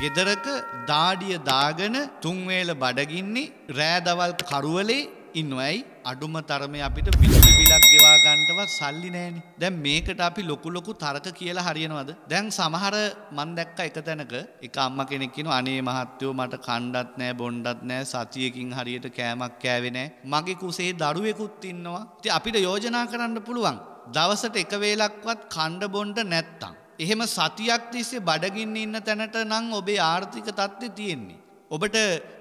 ගෙදරක දාඩිය දාගෙන තුන්වේල බඩගින්නේ රෑදවල් කරුවලේ ඉන්නවයි අඩුම තරමේ අපිට පිළිසි බිලක් ගෙවා ගන්නටවත් සල්ලි නැහෙනි. දැන් මේකට අපි ලොකු ලොකු තරක කියලා හරියනවද? දැන් සමහර මන් දැක්ක එක තැනක එක අම්මා කෙනෙක් කියනවා අනේ මහත්තයෝ මට කණ්ඩත් නැහැ බොණ්ඩත් නැහැ සතියකින් හරියට කෑමක් කෑවේ නැහැ. මගේ කුසේ දරුවෙකුත් ඉන්නවා. ඉතින් අපිට යෝජනා කරන්න පුළුවන්. දවසට එක වේලක්වත් කණ්ඩ බොණ්ඩ නැත්තම් එහෙම සතියක් තිස්සේ බඩගින්න ඉන්න තැනට නම් ඔබේ ආර්ථික තත්ත්වය තියෙන්නේ. ඔබට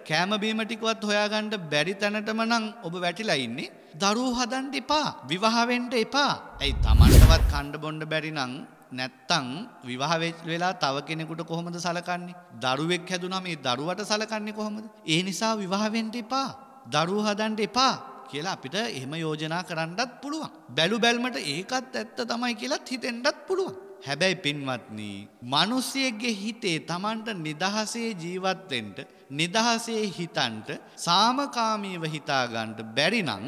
කෑමබීම ටිකවත් හොයාගන්න බැරි තැනටම නම් ඔබ වැටිලා ඉන්නේ. දරුවෝ හදන්න එපා. විවාහ වෙන්න එපා. ඇයි Tamanටවත් කන්න බොන්න බැරි නම් නැත්තං විවාහ වෙලා තව කෙනෙකුට කොහොමද සලකන්නේ? දරුවෙක් හැදුනම ඒ දරුවට සලකන්නේ කොහොමද? ඒ නිසා විවාහ වෙන්න එපා. දරුවෝ හදන්න එපා කියලා අපිට එහෙම යෝජනා කරන්නත් පුළුවන්. බැලු බැල්මට ඒකත් ඇත්ත තමයි කියලාත් හිතෙන්නත් පුළුවන්. හැබැයි පින්වත්නි මිනිසියෙක්ගේ හිතේ Tamanට නිදහසේ ජීවත් වෙන්න නිදහසේ හිතන්ට සාමකාමීව හිතා ගන්න බැරි නම්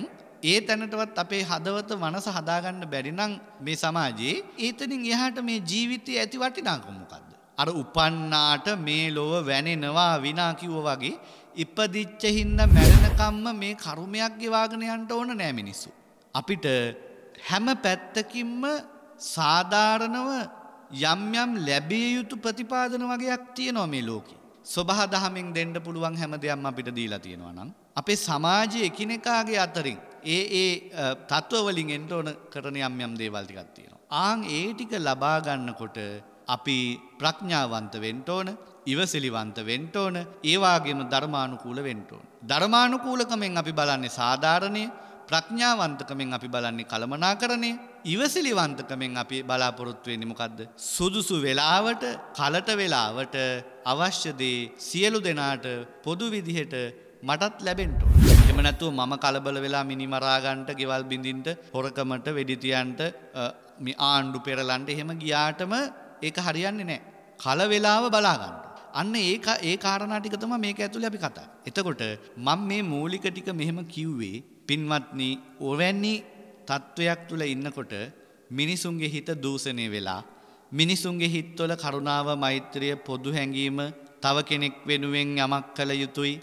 ඒ තැනටවත් අපේ හදවත මනස හදා ගන්න බැරි නම් මේ සමාජයේ ඒතනින් එහාට මේ ජීවිතය ඇති වටිනාකම මොකද්ද අර උපන්නාට මේ ලොව වැනෙනවා විනා කිව්ව වගේ ඉපදිච්ච හින්දා මැරෙනකම්ම මේ කර්මයක් ගෙවාගෙන යන්න ඕන නෑ මිනිස්සු අපිට හැම පැත්තකින්ම සාධාරණව යම්යම් ලැබිය යුතු ප්‍රතිපාදන වගේයක් තියෙනවා මේ ලෝකෙ. ස්වබහදහමින් දෙන්න පුළුවන් හැම දෙයක් අපිට දීලා තියෙනවා නම් අපේ සමාජයේ එකිනෙකාගේ අතරින් ඒ ඒ තත්ත්වවලින් එන්න ඕන කරන යම් යම් දේවල් ටිකක් තියෙනවා. ආන් ඒ ටික ලබා ගන්නකොට අපි ප්‍රඥාවන්ත වෙන්න ඕන, ඉවසිලිවන්ත වෙන්න ඕන, ඒ වගේම ධර්මානුකූල වෙන්න ඕන. ධර්මානුකූලකමෙන් අපි බලන්නේ සාධාරණේ, ප්‍රඥාවන්තකමෙන් අපි බලන්නේ කළමනාකරණේ, ඉවසිලිවන්තකමෙන් අපි බලාපොරොත්තු වෙන්නේ මොකද්ද? සුදුසු වෙලාවට, කලට වෙලාවට අවශ්‍ය දේ සියලු දෙනාට පොදු විදිහට මටත් ලැබෙන්න ඕන. එහෙම නැතුව මම කලබල වෙලා මිනිමරා ගන්නට, ගෙවල් බින්දින්ට, හොරකමට, වෙඩි තියන්නට, මේ ආණ්ඩු පෙරලන්න එහෙම ගියාටම ඒක හරියන්නේ නැහැ. කල වේලාව බලා ගන්න. අන්න ඒක ඒ කාරණා ටික තමයි මේක ඇතුලේ අපි කතා. එතකොට මම මේ මූලික ටික මෙහෙම කිව්වේ පින්වත්නි, ඔවැනි තත්ත්වයක් තුළ ඉන්නකොට මිනිසුන්ගේ හිත දූෂණය වෙලා මිනිසුන්ගේ හිත්වල කරුණාව මෛත්‍රිය පොදු හැඟීම තව කෙනෙක් වෙනුවෙන් යමක් කළ යුතුයි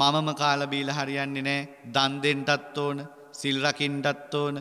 මමම කාලබීල හරියන්නේ නෑ දන් දෙන්නටත් ඕන සිල් රකින්නටත් ඕන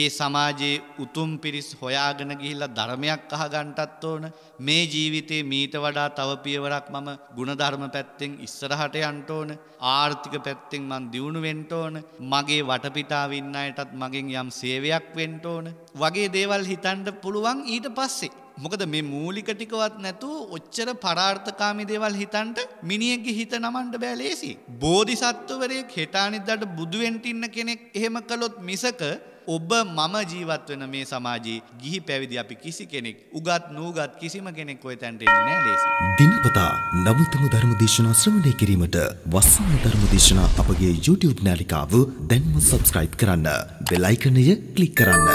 ඒ සමාජයේ උතුම් පිරිස් හොයාගෙන ගිහිල්ලා ධර්මයක් අහගන්ටත් ඕන මේ ජීවිතේ මීට වඩා තව පියවරක් මම ಗುಣධර්ම පැත්තෙන් ඉස්සරහට යන්න ඕන ආර්ථික පැත්තෙන් මං දියුණු වෙන්න ඕන මගේ වටපිටාව ඉන්න අයටත් මගෙන් යම් සේවයක් වෙන්න ඕන වගේ දේවල් හිතන්න පුළුවන් ඊට පස්සේ මොකද මේ මූලික ටිකවත් නැතු ඔච්චර පරාර්ථකාමි දේවල් හිතන්ට මිනිියගේ හිත නමන්ට බෑ ලේසි. බෝධිසත්වවරයෙක් හෙටානිදට බුදුවෙන්ටින්න කෙනෙක් එහෙම කළොත් මිසක ඔබ මම ජීවත් වෙන මේ සමාජයේ ගිහි පැවිදි අපි කිසි කෙනෙක් උගත් නූගත් කිසිම කෙනෙක් ඔය තැනට එන්නේ නැහැ ලේසි. දිනපතා නවතම ධර්ම දේශනා ශ්‍රවණය කිරීමට වස්සන ධර්ම දේශනා අපගේ YouTube නාලිකාව දැන්ම subscribe කරන්න. bell icon එක click කරන්න.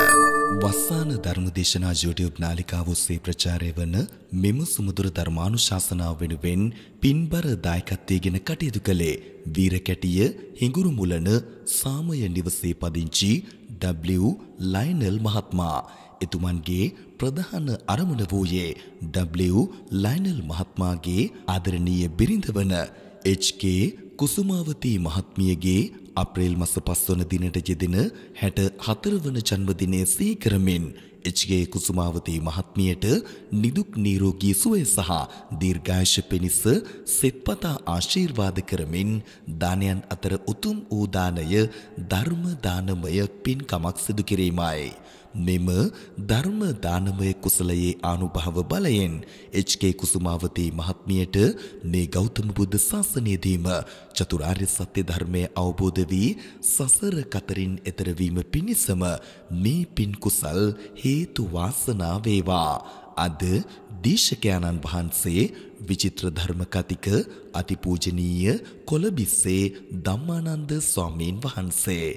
වස්සාන ධර්ම දේශනා YouTube නාලිකාව ඔස්සේ ප්‍රචාරය වන මෙම සුමුදුර ධර්මානුශාසනාව වෙනුවෙන් පින්බර දායකත්වයේගෙන කටයුතු කළේ වීරකැටිය හිඟුරුමුලන සාමය නිවසේ පදිංචි W. ලයිනල් මහත්මයා එතුමන්ගේ ප්‍රධාන අරමුණ වූයේ W. ලයිනල් මහත්මාගේ ආදරණීය බිරිඳ වන HK කුසුමාවතී මහත්මියගේ අප්‍රේල් මස 5 වන දිනට යෙදෙන 64 වන ජන්මදිනය සිහි කරමින් එච්.ගේ කුසුමාවතී මහත්මියට නිදුක් නිරෝගී සුවය සහ දීර්ඝායුෂ පිණිස සෙත්පතා ආශිර්වාද කරමින් දානයන් අතර උතුම් වූ දානය ධර්ම දානමය පින්කමක් සිදු කිරීමයි. මෙම ධර්ම දානමය කුසලයේ ආනුභාව බලයෙන් එච්.කේ. කුසුමාවතී මහත්මියට මේ ගෞතම බුද්ධ ශාසනයේදීම චතුරාර්ය සත්‍ය ධර්මය අවබෝධ වී සසර කතරින් එතර වීම පිණිසම මේ පින් කුසල් හේතු වාසනා වේවා. අද දේශකයාණන් වහන්සේ විචිත්‍ර ධර්ම කතික අතිපූජනීය කොළඹිස්සේ ධම්මානන්ද ස්වාමීන් වහන්සේ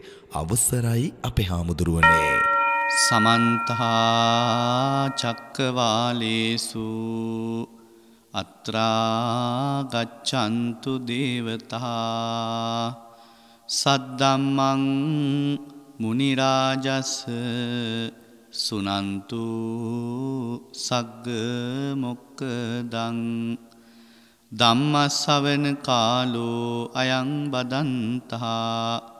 අවසරයි අපේ හාමුදුරුවනේ සමන්තහා චක්කවාලේසු අත්‍රාගච්චන්තු දේවතා සද්දම්මං මුනිරාජස්ස සුනන්තු සග්ග මොක්කදං ධම්මස්සවන කාලෝ අයං බදන්තහා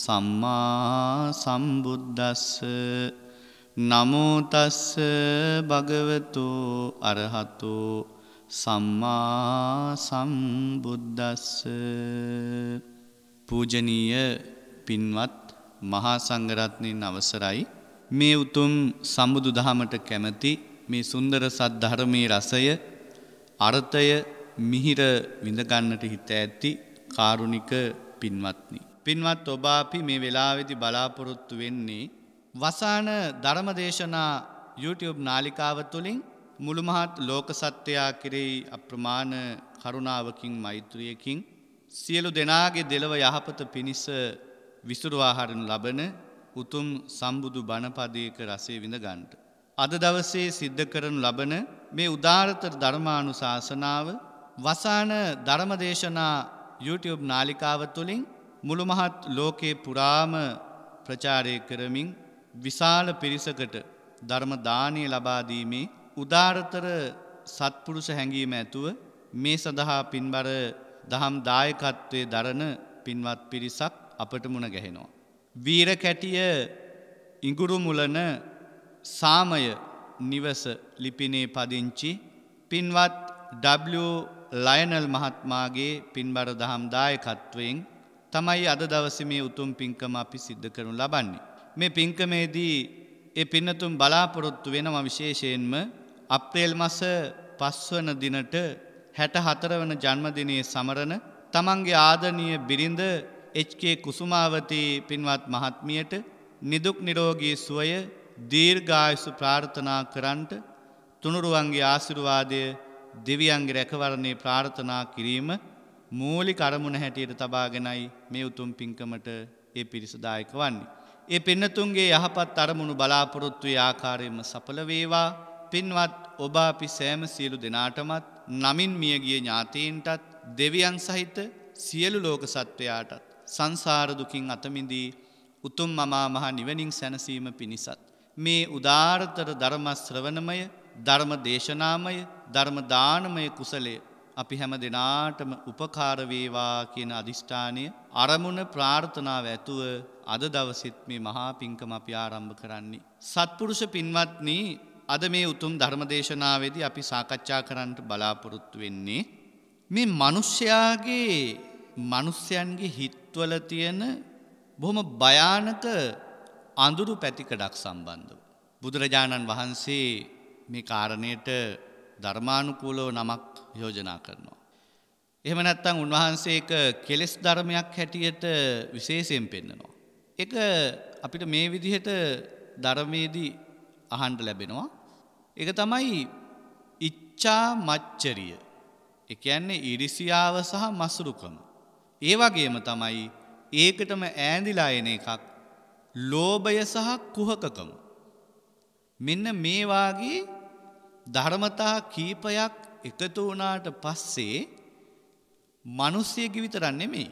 සම්මා සම්බුද්දස්ස නමෝතස්ස භගවතු අරහතු සම්මා සම්බුද්දස්ස පූජනීය පින්වත් මහා සංගරත්නයෙන් අවසරයි මේ උතුම් සම්බුදු දහමට කැමැති මේ සුන්දර සද්ධර්මයේ රසය අර්ථය මිහිර විඳගන්නට හිත ඇති කාරුණික පින්වත්නි පින්වත් ඔබ අපි මේ වෙලාවෙදි බලාපොරොත්තු වෙන්නේ වසාන ධර්මදේශනා YouTube නාලිකාව තුළින් මුළුමහත් ලෝක සත්‍යයා කෙරෙහි අප්‍රමාණ කරුණාවකින් මෛත්‍රියකින් සියලු දෙනාගේ දෙලව යහපත පිණිස විසුරුවාහරනු ලබන උතුම් සම්බුදු බණපදයක රසේ විඳගන්ට. අද දවසේ සිද්ධ කරනු ලබන මේ උදාරතර ධර්මානු ශාසනාව වසාන ධර්මදේශනා YouTube නාලිකාව තුළින් මුළු මහත් ලෝකේ පුරාම ප්‍රචාරය කරමින් විශාල පිරිසකට ධර්මදානය ලබාදීමේ උදාරතර සත්පුරුෂ හැඟීම ඇතුව මේ සඳහා පින්බර දහම් දායකත්වය දරන පින්වත් පිරිසක් අපට මුණ ගැහෙනවා. වීර කැටිය ඉඟුරුමුලන සාමය නිවස ලිපිනේ පදිංචි පින්වත් ඩ්ලයනල් මහත්මාගේ පින්බර දහම් දායකත්වයෙන් තමයි අද දවස මේ උතුම් පින්කම අපි සිද්ධ කරනු ලබන්නේ. මේ පින්කමේදී ඒ පින්නතුම් බලාපොරොත්තු වෙනම විශේෂයෙන්ම අප්‍රේල් මස පස්වන දිනට හැට හතරවන ජන්මදිනයේ සමරණ තමන්ගේ ආදනීය බිරිඳ එච්කේ කුසුමාවතී පින්වත් මහත්මියට නිදුක් නිරෝගී සුවය දීර්ඝායුසු ප්‍රාර්ථනා කරන්ට තුනුරුවන්ගේ ආසිරුවාදය දෙවියන්ගේ රැකවරණය ප්‍රාර්ථනා කිරීම මූලි කරමුණ හැටියට තබාගෙනයි මේ උතුම් පින්කමට ඒ පිරිසදායක වන්නේ. ඒ පෙන්නතුන්ගේ යහපත් අරමුණු බලාපොරොත්තුවේ ආකාරයම සඵලවේවා පින්වත් ඔබ අපි සෑම සියලු දෙනාටමත් නමින් මියගිය ඥාතීන්ටත් දෙවියන් සහිත සියලු ලෝක සත්වයාටත් සංසාරදුකින් අතමිදී උතුම් මමා මහ නිවනින් සැනසීම පිණිසත්. මේ උදාාරතර ධර්මස්ශ්‍රවනමය ධර්ම දේශනාමය ධර්මදානමය කුසලේ අපි හැම දෙනාටම උපකාරවේවා කියන අධිෂ්ඨානය අරමුණ ප්‍රාර්ථනාව ඇතුව අද දවසිත් මේ මහා පිංකම අපි ආරම්භ කරන්නේ. සත්පුරුෂ පින්වත්නි අද මේ උතුම් ධර්මදේශනාවේදී අපි සාකච්ඡා කරන්නට බලාපොරොත්තු වෙන්නේ. මේ මනුෂ්‍යයාගේ මනුස්්‍යයන්ගේ හිත්වල තියෙන බොහොම භයානක අඳුරු පැතිකඩක් සම්බන්ධව. බුදුරජාණන් වහන්සේ මේ කාරණයට ධර්මානුකූලව නමක් යෝජනා කරනවා. එහෙම නැත්තං උන්වහන්සේක කෙලෙස් ධර්මයක් හැටියට විශේෂයෙන් පෙන්නනවා. එක අපිට මේ විදිහට ධර්මයේදී අහන්ඩ ලැබෙනවා. එක තමයි ඉච්චා මච්චරිය එකන්නේ ඉරිසියාව සහ මසුරුකම. ඒ වගේම තමයි ඒකටම ඈඳිලා එන එකක් ලෝභය සහ කුහකකම. මෙන්න මේවාගේ ධර්මතා කීපයක් එකතු වුණාට පස්සේ මිනිස්සෙක් විතරක් නෙමෙයි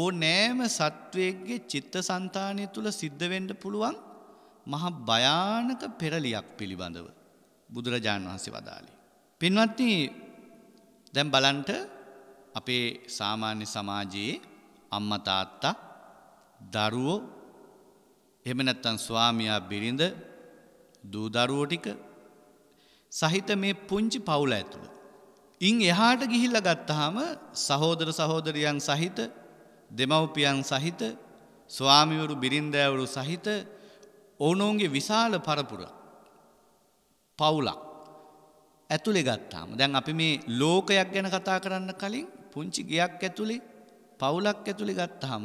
ඕනෑම සත්වයෙක්ගේ චිත්ත સંතානය තුල සිද්ධ වෙන්න පුළුවන් මහා භයානක පෙරලියක් පිළිබඳව බුදුරජාණන් වහන්සේ වදාළේ. පින්වත්නි දැන් බලන්ට අපේ සාමාන්‍ය සමාජයේ අම්මා තාත්තා දරුවෝ එහෙම නැත්නම් ස්වාමියා බිරිඳ දූ දරුවෝ ටික සහිත මේ පුංචි පවුල ඇතුළ. ඉන් එහාට ගිහිල්ල ගත්තහම සහෝදර සහෝදරියන් සහිත දෙමව්පියන් සහිත ස්වාමිවරු බිරින්දෑවරු සහිත ඕනෝන්ගේ විශාල පරපුර පවුලක් ඇතුළෙ ගත්තාම දැන් අපි මේ ලෝකයක් ගැන කතා කරන්න කලින් පුංචි ගයක් ඇතුළේ පවුලක් ඇතුළි ගත්තහම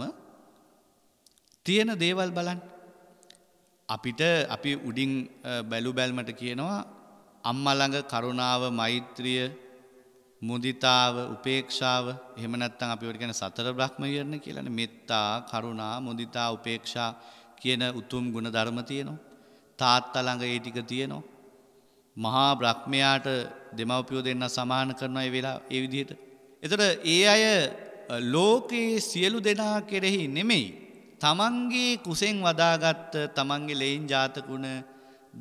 තියෙන දේවල් බලන් අපිට අපි උඩින් බැලු බැල්මට කියනවා අම්මා ළඟ කරුණාව, මෛත්‍රිය, මුදිතාව, උපේක්ෂාව, එහෙම නැත්නම් අපි ඔය කියන සතර බ්‍රහ්ම විහරණ කියලානේ මෙත්තා, කරුණා, මුදිතා, උපේක්ෂා කියන උතුම් ගුණ ධර්ම තියෙනවා. තාත්තා ළඟ ඒ ටික තියෙනවා. මහා බ්‍රහ්මයාට දෙමව්පියෝ දෙන්න සමාන කරනවා ඒ වෙලාව ඒ විදිහට. එතකොට ඒ අය ලෝකයේ සියලු දෙනා කෙරෙහි නෙමෙයි. තමන්ගේ කුසෙන් වදාගත්ත තමන්ගේ ලේන් ජාතකුණ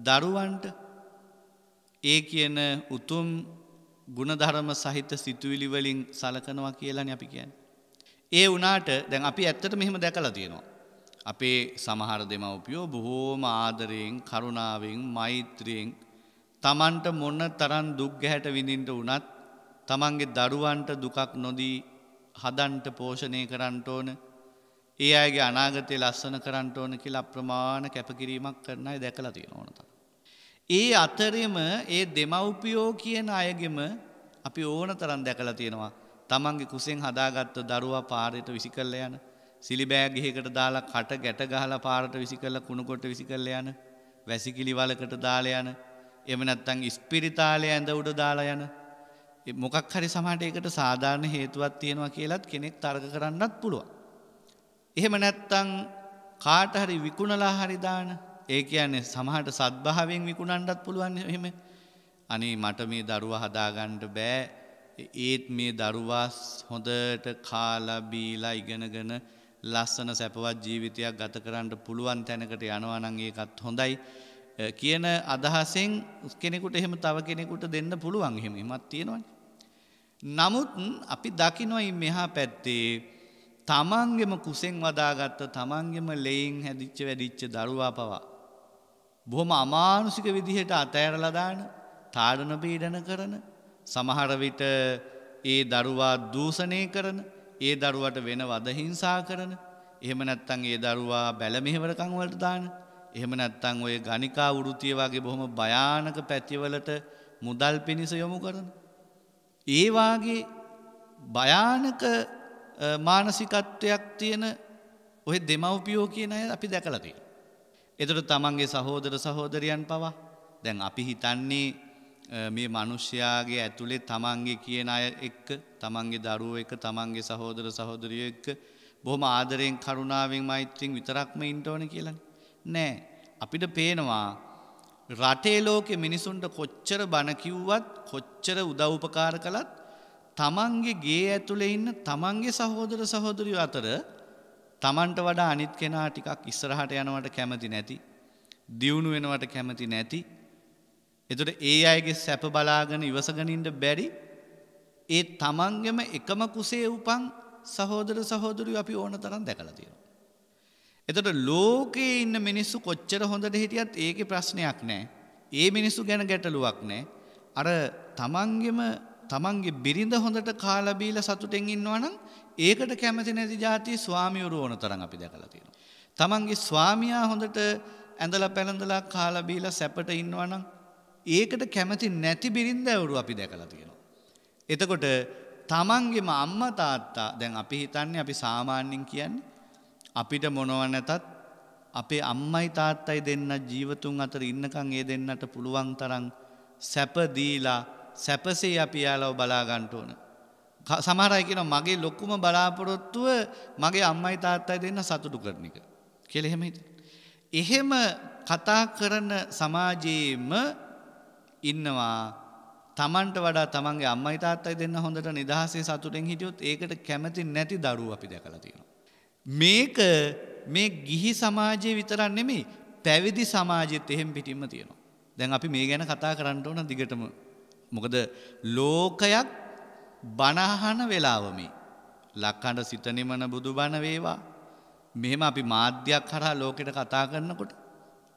දරුවන්ට ඒ කියන උතුම් ගුණධර්ම සහිත සිතුවිලි වලින් සලකනවා කියලානේ අපි කියන්නේ. ඒ වුණාට දැන් අපි ඇත්තට මෙහෙම දැකලා තියෙනවා. අපේ සමහර දෙමව්පියෝ බොහෝම ආදරයෙන්, කරුණාවෙන්, මෛත්‍රියෙන් තමන්ට මොන තරම් දුක් ගැහැට විඳින්න වුණත් තමන්ගේ දරුවන්ට දුකක් නොදී හදන්ට පෝෂණය කරන්න ඕන. ඒ අයගේ අනාගතය ලස්සන කරන්න ඕන කියලා අප්‍රමාණ කැපකිරීමක් කරන අය දැකලා තියෙනවා නේද? ඒ අතරෙම ඒ දෙමව්පියෝ කියන අයගෙම අපි ඕන තරම් දැකලා තියෙනවා. තමන්ගේ කුසෙන් හදාගත්ත දරුවා පාරයට විසි කරල යන. සිලිබෑ ගිහකට දාලා කට ගැට ගහලා පාරට විසි කරලා කුණකොට විසි කරල යන. වැසිකිලි වලකට දාලා යන. එම නැත්තං ඉස්පිරිතාලය ඇඳ උඩ දාලා යන. මොකක් හරි සමට ඒකට සාධාරණ හේතුවත් තියෙනවා කියලත් කෙනෙක් තර්ක කරන්නත් පුළුවන්. එහෙම නැත්තං කාටහරි විකුණලා හරිදාන ඒ කියන්නේ සමහරට සත්භාවයෙන් විකුණන්නත් පුළුවන් එහෙම. අනේ මට මේ දරුවා හදාගන්න බෑ. ඒත් මේ දරුවා හොඳට කාලා බීලා ඉගෙනගෙන ලස්සන සැපවත් ජීවිතයක් ගත කරන්න පුළුවන් තැනකට යනවා නම් ඒකත් හොඳයි. කියන අදහසෙන් කෙනෙකුට එහෙම තව කෙනෙකුට දෙන්න පුළුවන් එහෙම එමත් තියෙනවනේ. නමුත් අපි දකිනොයි මෙහා පැත්තේ තමන්ගෙම කුසෙන් වදාගත්ත තමන්ගෙම ලෙයින් හැදිච්ච වැඩිච්ච දරුවා පවා බොහොම අමානුසික විදිහට අතෑරලදාන තාඩන පීඩන කරන සමහරවිට ඒ දරුවා දූසනය කරන ඒ දරුවට වෙන වදහිංසා කරන එහෙම නැත්තං ඒ දරුවා බැලමිහිවරකං වලට දාන එහෙම නැත්තං ඔය ගනිකා වෘතිය වගේ බොහොම භයානක පැතිවලට මුදල් පිණිස යොමු කරන. ඒවාගේ භයානක මානසිකත්වයක් තියෙන ඔය දෙමව්පියෝ කියන අය අපි දැකලතිී. එතට තමන්ගේ සහෝදර සහෝදරියන් පවා දැන් අපි හිතන්නේ මේ මනුෂ්‍යයාගේ ඇතුළේ තමන්ගේ කියන අය එක්ක තමන්ගේ දරුව එක තමන්ගේ සහෝදර සහෝදරිය එක්ක බොහොම ආදරයෙන් කරුණාවෙන් මෛත්‍රීන් විතරක්ම ඉන්ටඕන කියලා. නෑ අපිට පේනවා රටේ ලෝකෙ මිනිසුන්ට කොච්චර බණකිව්වත් කොච්චර උදව්පකාර කළත් තමන්ගේ ගේ ඇතුළෙ ඉන්න තමන්ගේ සහෝදර සහෝදරිය අතර තමන්ට වඩා අනිත් කෙනා ටිකක් ඉස්සරහට යනවට කැමති නැති. දියුණු වෙනවට කැමති නැති. එතට ඒ අයගේ සැප බලාගෙන ඉවසගනින්ට බැරි ඒ තමන්ගෙම එකම කුසේ උපන් සහෝදර සහෝදුරු අපි ඕන තරන් දැකලතිය. එතට ලෝකයේ ඉන්න මිනිස්සු කොච්චර හොඳට හිටියත් ඒක ප්‍රශ්නයක් නෑ. ඒ මිනිස්සු ගැන ගැටලුවක් නෑ. අර තමන්ගෙම තමන්ගේ බිරිඳ හොඳට කාලබීල සතුටෙන් ඉන්නවනම් ඒකට කැමති නැති ජාති ස්වාමියුරු ඕන තරන් අපි දැකලා තියෙනවා. තමන්ගේ ස්වාමියා හොඳට ඇඳලා පැළඳලා කාලා බීලා සැපට ඉන්නවා නම් ඒකට කැමති නැති බිරින්දැවරු අපි දැකලා තියෙනවා. එතකොට තමන්ගේම අම්මා තාත්තා දැන් අපි හිතන්නේ අපි සාමාන්‍යයෙන් කියන්නේ අපිට මොනව නැතත් අපේ අම්මයි තාත්තයි දෙන්න ජීවතුන් අතර ඉන්නකං ඒ දෙන්නට පුළුවන් තරන් සැපදීලා සැපසේ අපි යාලව බලාගන්ට ඕන. සමහරයි කියන මගේ ලොකුම බලාපොරොත්තුව මගේ අම්මයි තාත්තයි දෙන්න සතුටු කරන එක. කෙළෙහෙම හිත. එහෙම කතා කරන සමාජයේම ඉන්නවා තමන්ට වඩා තමන්ගේ අම්මයි තාත්තයි දෙන්න හොඳට නිදහසේ සතුටෙන් හිටියොත් ඒකට කැමති නැති දරුව අපි දැකලා තියෙනවා. මේක මේ ගිහි සමාජයේ විතරක් නෙමෙයි පැවිදි සමාජෙත් එහෙම පිටින්ම තියෙනවා. දැන් අපි මේ ගැන කතා කරන්න ඕන දිගටම. මොකද ලෝකයක් බණහන වෙලාවමේ. ලක්කඩ සිතනිමන බුදු බණ වේවා. මෙහෙම අපි මාධ්‍යයක් හරා ලෝකෙට කතා කරන්නකොට.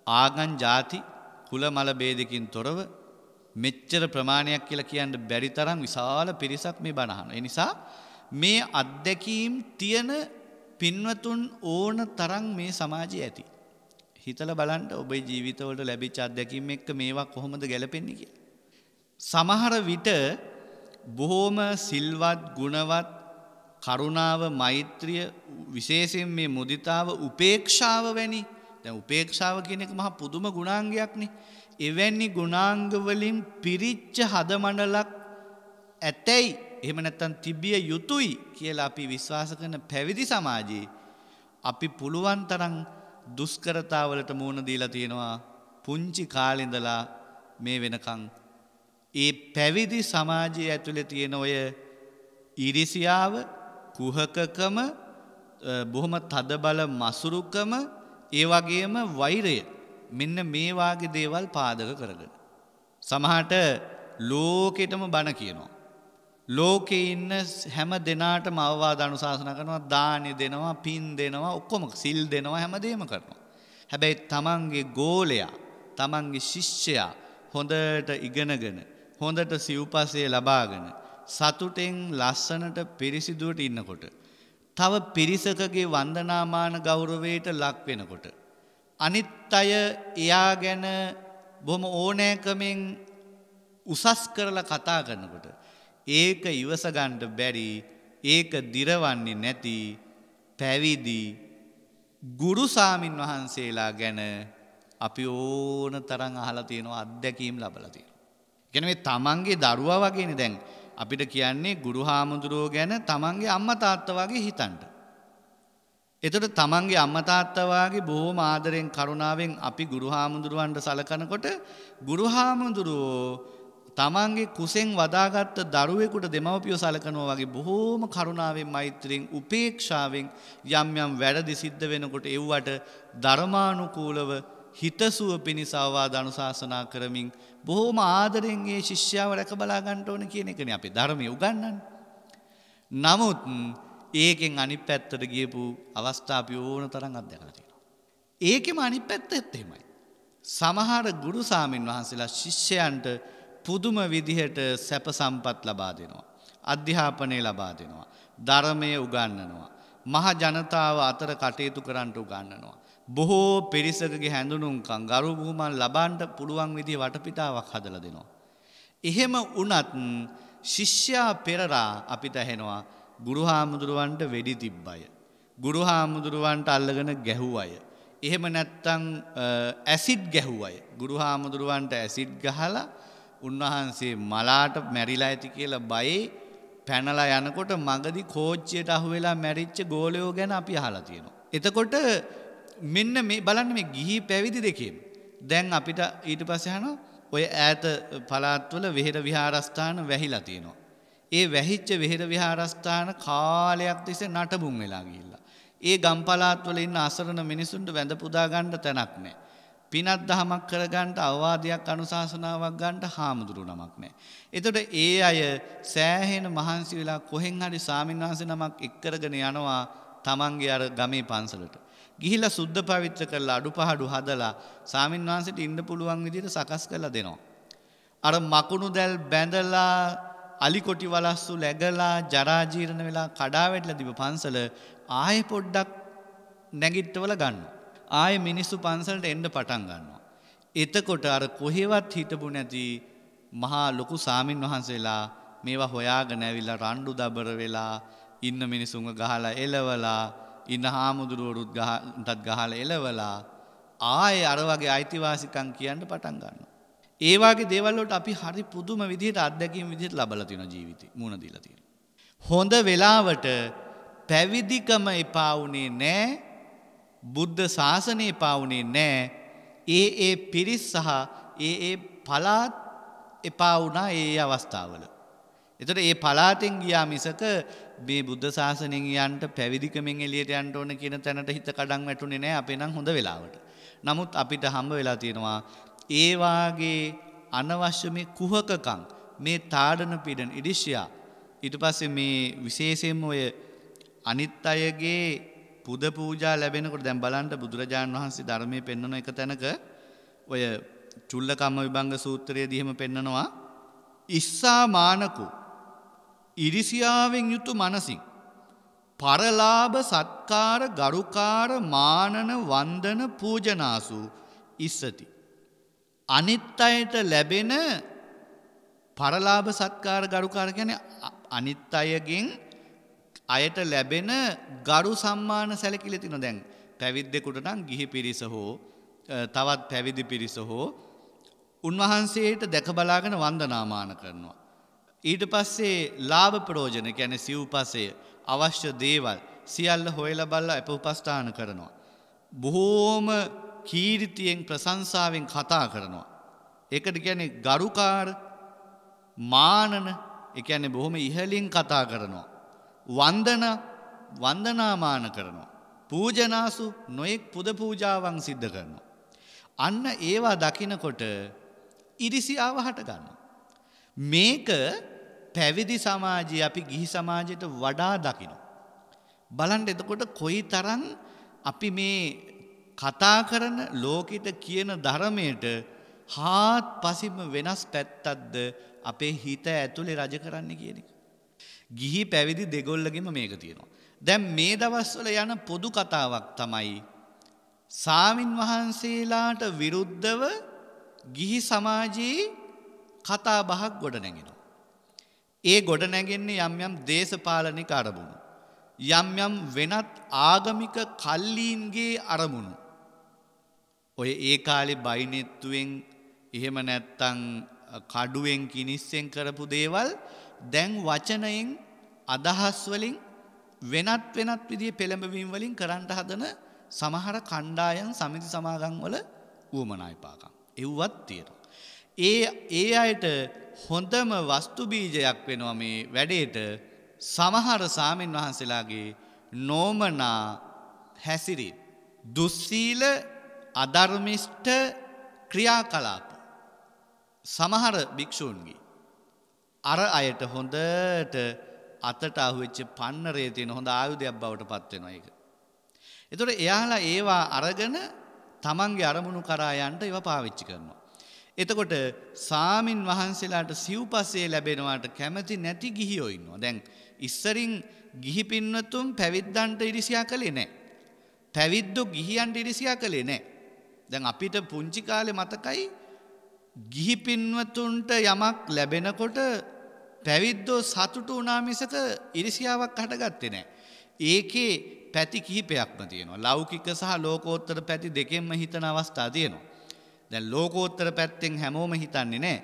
ආගන් ජාති කුල මල බේදකින් තොරව මෙච්චර ප්‍රමාණයක් කියලා කියන්න බැරි තරම් විශාල පිරිසක් මේ බණහන. එනිසා මේ අත්දැකීම් තියන පින්වතුන් ඕන තරන් මේ සමාජය ඇති. හිතල බලන්ට ඔබේ ජීවිතවලට ලැබිච් අත්දැකීම් එක්ක මේවා කොහොමද ගැලපෙන්නේ කියලා. සමහර විට බොහෝම සිල්වත් ගුණවත් කරුණාව මෛත්‍රිය විශේෂයෙන් මේ මුදිතාව උපේක්ෂාව වැනි දැන් උපේක්ෂාව කියන එක මහා පුදුම ගුණාංගයක්නේ. එවැනි ගුණාංග වලින් පිරිච්ච හදමණලක් ඇතැයි එහෙම නැත්නම් තිබිය යුතුයි කියලා අපි විශ්වාස කරන පැවිදි සමාජයේ අපි පුළුවන් තරම් දුෂ්කරතාවලට මුහුණ දීලා තියෙනවා පුංචි කාලේ ඉඳලා මේ වෙනකන් ඒ පැවිදි සමාජය ඇතුළ තියෙන ඔය ඉරිසියාව කුහකකම බොහොම තදබල මසුරුකම ඒ වගේම වෛරය මෙන්න මේවාගේ දේවල් පාදක කරගෙන. සමහට ලෝකෙටම බණ කියනවා. ලෝකෙ ඉන්න හැම දෙනාටම අවවාද අනුශාසන කරනවා දානි දෙනවා පින් දෙනවා ඔක්කොම සිල් දෙනවා හැම දේම කරනවා. හැබැයි තමන්ගේ ගෝලයා තමන්ගේ ශිෂ්‍යයා හොඳට ඉගෙනගෙන හොඳට සිව්පසේ ලබාගෙන සතුටෙන් ලස්සනට පිරිසිදුවට ඉන්නකොට. තව පිරිසකගේ වන්දනාමාන ගෞරවයට ලක් වෙනකොට. අනිත් අය එයා ගැන බොම ඕනෑකමෙන් උසස් කරලා කතා කරනකොට. ඒක ඉවසගන්ට බැරි ඒක දිරවන්නේ නැති පැවිදි ගුරුසාමින් වහන්සේලා ගැන අපි ඕන තරන් අහලා තියෙනවා අත්දැකීම් ලබලතිය. ගැන මේ තමන්ගේ දරුවා වගේනේ දැන් අපිට කියන්නේ ගුරු හාමුදුරුවෝ ගැන තමන්ගේ අම්මා තාත්තා වගේ හිතන්න. එතකොට තමන්ගේ අම්මා තාත්තා වගේ බොහොම ආදරෙන් කරුණාවෙන් අපි ගුරු හාමුදුරුවන්ට සලකනකොට ගුරු හාමුදුරුවෝ තමන්ගේ කුසෙන් වදාගත්ත දරුවෙකුට දෙමව්පියෝ සලකනවා වගේ බොහෝම කරුණාවෙන් මෛත්‍රියෙන් උපේක්ෂාවෙන් යම් යම් වැරදි සිද්ධ වෙනකොට එව්වට ධර්මානුකූලව හිතසුව පිණිස අවවාද අනුශාසනා කරමින් බොහෝම ආදරෙන් ඒ ශිෂ්‍යාව රැක බලා ගන්නට ඕන කියන එකනේ අපි ධර්මය උගන්වන්නේ. නමුත් ඒකෙන් අනිත් පැත්තට ගියපු අවස්ථා අපි ඕන තරම් අත්දැකලා තියෙනවා. ඒකෙම අනිත් පැත්තත් එහෙමයි. සමහර ගුරු සාමින් වහන්සේලා ශිෂ්‍යයන්ට පුදුම විදිහට සැප සම්පත් ලබා දෙනවා. අධ්‍යාපනය ලබා දෙනවා. ධර්මය උගන්වනවා. මහ ජනතාව අතර කටයුතු කරන්නට උගන්වනවා. බොහෝ පිරිසකගේ හැඳුනුම්කං ගරු බුහුමන් ලබන්ට පුළුවන් විදි වටපිටාවක් හදල දෙනවා. එහෙම වනත් ශිෂ්‍යා පෙරරා අපිට ඇහෙනවා ගුරු හාමුදුරුවන්ට වෙඩි තිබ්බය. ගුරු හාමුදුරුවන්ට අල්ලගෙන ගැහූ අය. එහෙම නැත්තං ඇසිඩ් ගැහූ අය. ගුරු හාමුදුරුවන්ට ඇසිඩ් ගහලා උන්වහන්සේ මලාට මැරිලා ඇති කියලා බයේ පැනලා යනකොට මගදි කෝච්චයට අහුවෙලා මැරිච්ච ගෝලයෝ ගැන අපි අහලා තියෙනවා. එතකොට මෙන්න මේ බලන්න මේ ගිහි පැවිදි දෙකෙන්. දැන් අපිට ඊට පස්සහන ඔය ඈත පලාත්වල වෙහෙර විහාරස්ථාන වැහිලා තියෙනවා. ඒ වැහිච්ච වෙහෙර විහාරස්ථාන කාලයක් තිස්සේ නටබුන් වෙලා ගිහිල්ලා. ඒ ගම්පලාත්වල ඉන්න අසරණ මිනිසුන්ට වැඳ පුදා ගන්න තැනක් නැහැ. පිනත් දහමක් කරගන්නට අවවාදයක් අනුශාසනාවක් ගන්නට හාමුදුරු නමක් නෑ. එතට ඒ අය සෑහෙන මහන්සි වෙලා කොහෙන් හරි සාමීන් වහන්සේ නමක් එක්කරගෙන යනවා තමන්ගේ අර ගමේ පන්සලට. ගිහිල්ලා සුද්ධ පවිත්‍ර කරලා අඩුපහඩු හදලා සාමින් වහන්සේට ඉන්න පුළුවන් විදිහට සකස් කරලා දෙනවා. අර මකුණු දැල් බැඳලා අලි කොටි වලස්සු läගලා ජරා ජීර්ණ වෙලා කඩා වැටලා තිබ පන්සල ආයෙ පොඩ්ඩක් නැගිට්ටවල ගන්නවා. ආයෙ මිනිස්සු පන්සලට එන්න පටන් ගන්නවා. එතකොට අර කොහෙවත් හිටපු නැති මහා ලොකු සාමින් වහන්සේලා මේවා හොයාගෙන ඇවිල්ලා රණ්ඩු දබර වෙලා ඉන්න මිනිසුන්ව ගහලා එලවලා ඉන්න හාමුදුරුවරුත් ගහටත් ගහල එලවලා ආය අරවගේ අයිතිවාසිකං කියන්න පටන්ගන්න. ඒවාගේ දෙවල්ලොට අපි හරි පුදුම විදිහට අත්දැකීම විදිහට ලබලතින ජීවිත මුණදිලතිය. හොඳ වෙලාවට පැවිදිකම එපාවුනේ නෑ බුද්ධ ශාසනය එපාවුනේ නෑ ඒ ඒ පිරිස් සහ ඒ ඒ පලාත් එපාවුනා ඒ අවස්ථාවල. එතට ඒ පලාතෙන් ගියා මිසක මේ බුද්ධ ශාසනයෙන් යන්ට පැවිදිකමෙන් එළියට යන්න ඕන කියන තැනට හිත කඩන් වැටුනේ නැහැ අපේ නම් හොඳ වෙලාවට. නමුත් අපිට හම්බ වෙලා තියෙනවා ඒ වාගේ අනවශ්‍ය මේ කුහකකම් මේ තාඩන පීඩන ඉඩිෂියා ඊට පස්සේ මේ විශේෂයෙන්ම ඔය අනිත් අයගේ පුද පූජා ලැබෙනකොට දැන් බලන්න බුදුරජාණන් වහන්සේ ධර්මයේ පෙන්වන එක තැනක ඔය චුල්ලකම්ම විභංග සූත්‍රයේදී එහෙම පෙන්නනවා ඉස්සා මානකෝ ඉරිසියාවෙන් යුතු මනසින් පරලාභ සත්කාර ගරුකාර මානන වන්දන පූජනාසු ඉස්සති. අනිත් අයට ලැබෙන පරලාභ සත්කාර ගරුකාර ගැන අනිත් අයගෙන් අයට ලැබෙන ගරු සම්මාන සැලකිලෙතින දැන් පැවිද්දෙකුට නම් ගිහි පිරිස හෝ තවත් පැවිදි පිරිස හෝ උන්වහන්සේට දැකබලාගෙන වන්දනාමාන කරනවා. ඊට පස්සේ ලාභ ප්‍රෝජන ගැන සිව්පසය අවශ්‍ය දේවල් සියල්ල හොයල බල්ල අප උපස්ථාන කරනවා. බොහෝම කීරිතියෙන් ප්‍රසංසාවෙන් කතා කරනවා. එකට ගැන ගරුකාර මානන එකැනෙ බොහොම ඉහලින් කතා කරනවා. වන්දන වන්දනාමාන කරනවා. පූජනාසු නොයෙක් පුද පූජාවන් සිද්ධ කරනවා. අන්න ඒවා දකිනකොට ඉරිසිාව හටගන්න. මේක පැවිදි සමාජයේ අපි ගිහි සමාජයට වඩා දකිනවා. බලන්න එතකොට කොයි තරම් අපි මේ කතා කරන ලෝකෙට කියන ධර්මයට හාත් පසිම වෙනස් පැත්තක්ද අපේ හිත ඇතුළේ රජ කරන්න කියන එක. ගිහි පැවිදි දෙගොල්ලගෙම මේක තියෙනවා. දැන් මේ දවස්වල යන පොදු කතාවක් තමයි සාමින් වහන්සේලාට විරුද්ධව ගිහි සමාජයේ කතා බහක් ගොඩ නැගෙන. ඒ ගොඩ නැගෙන්නේ යම් යම් දේශපාලනික අරමුණු. යම් යම් වෙනත් ආගමික කල්ලීන්ගේ අරමුණු. ඔය ඒ කාලෙ බයිනෙත්තුවෙන් එහෙම නැත්තං කඩුවෙන් කිනිස්සෙන් කරපු දේවල් දැන් වචනයෙන් අදහස්වලින් වෙනත් වෙනත් විදිිය පෙළඹවීම් වලින් කරන්ට හදන සමහර කණ්ඩායන් සමිති සමාගං වල වුවමනායිපාකම්. එව්වත් තියෙන. ඒ ඒ අයට හොඳම වස්තුබීජයක් වෙනවා මේ වැඩේට සමහර සාමීන් වහන්සේලාගේ නෝමනා හැසිරින්. දුස්සීල අධර්මිෂ්ට ක්‍රියාකලාප සමහර භික්‍ෂූන්ගේ. අර අයට හොඳට අතට අහුවෙච්ච පන්නරේ තියෙන හොඳ ආයුධයක් බවට පත්වෙන එක. එතොට එයාලා ඒවා අරගෙන තමන්ගේ අරමුණු කරායන්ට ඒව පාවිච්චි කරනවා. එතකොට සාමීන් වහන්සේලාට සිව්පස්සේ ලැබෙනවාට කැමති නැති ගිහියෝ ඉන්නවා. දැන් ඉස්සරින් ගිහි පින්වතුන් පැවිද්දන්ට ඉරිසියා කළේ නැහැ. පැවිද්දෝ ගිහියන්ට ඉරිසියා කළේ නැහැ. දැන් අපිට පුංචි කාලේ මතකයි ගිහි පින්වතුන්ට යමක් ලැබෙනකොට පැවිද්දෝ සතුටු වුණා මිසක ඉරිසියාවක් හටගත්තේ නැහැ. ඒකේ පැති කිහිපයක්ම තියෙනවා. ලෞකික සහ ලෝකෝත්තර පැති දෙකෙන්ම හිතන අවස්ථා තියෙනවා. දැන් ලෝකෝත්තර පැත්තෙන් හැමෝම හිතන්නේ නෑ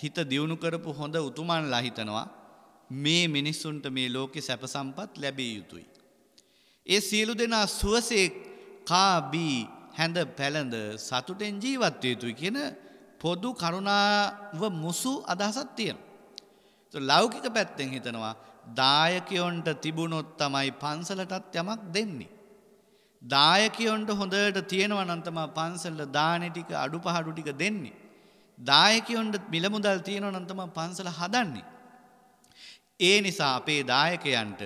හිත දියුණු කරපු හොඳ උතුමන්ලා හිතනවා මේ මිනිස්සුන්ට මේ ලෝකෙ සැප සම්පත් ලැබිය යුතුයි. ඒ සියලු දෙනා සුවසේ කාබී හැඳ පැළඳ සතුටෙන් ජීවත්ව යුතුයි කියන පොදු කරුණාව මුසු අදහසක් තියෙනවා. ලෞකික පැත්තෙන් හිතනවා දායකයොන්ට තිබුණොත් තමයි පන්සලටත් යමක් දෙන්නේ. දායකයොන්ට හොඳට තියෙනවා නන්තම පන්සල්ල දානෙ ටික අඩු පහඩු ටික දෙන්නේ. දායකයොන්ට මිලමුදල් තියෙනවා නන්තම පන්සල හදන්නේ. ඒ නිසා අපේ දායකයන්ට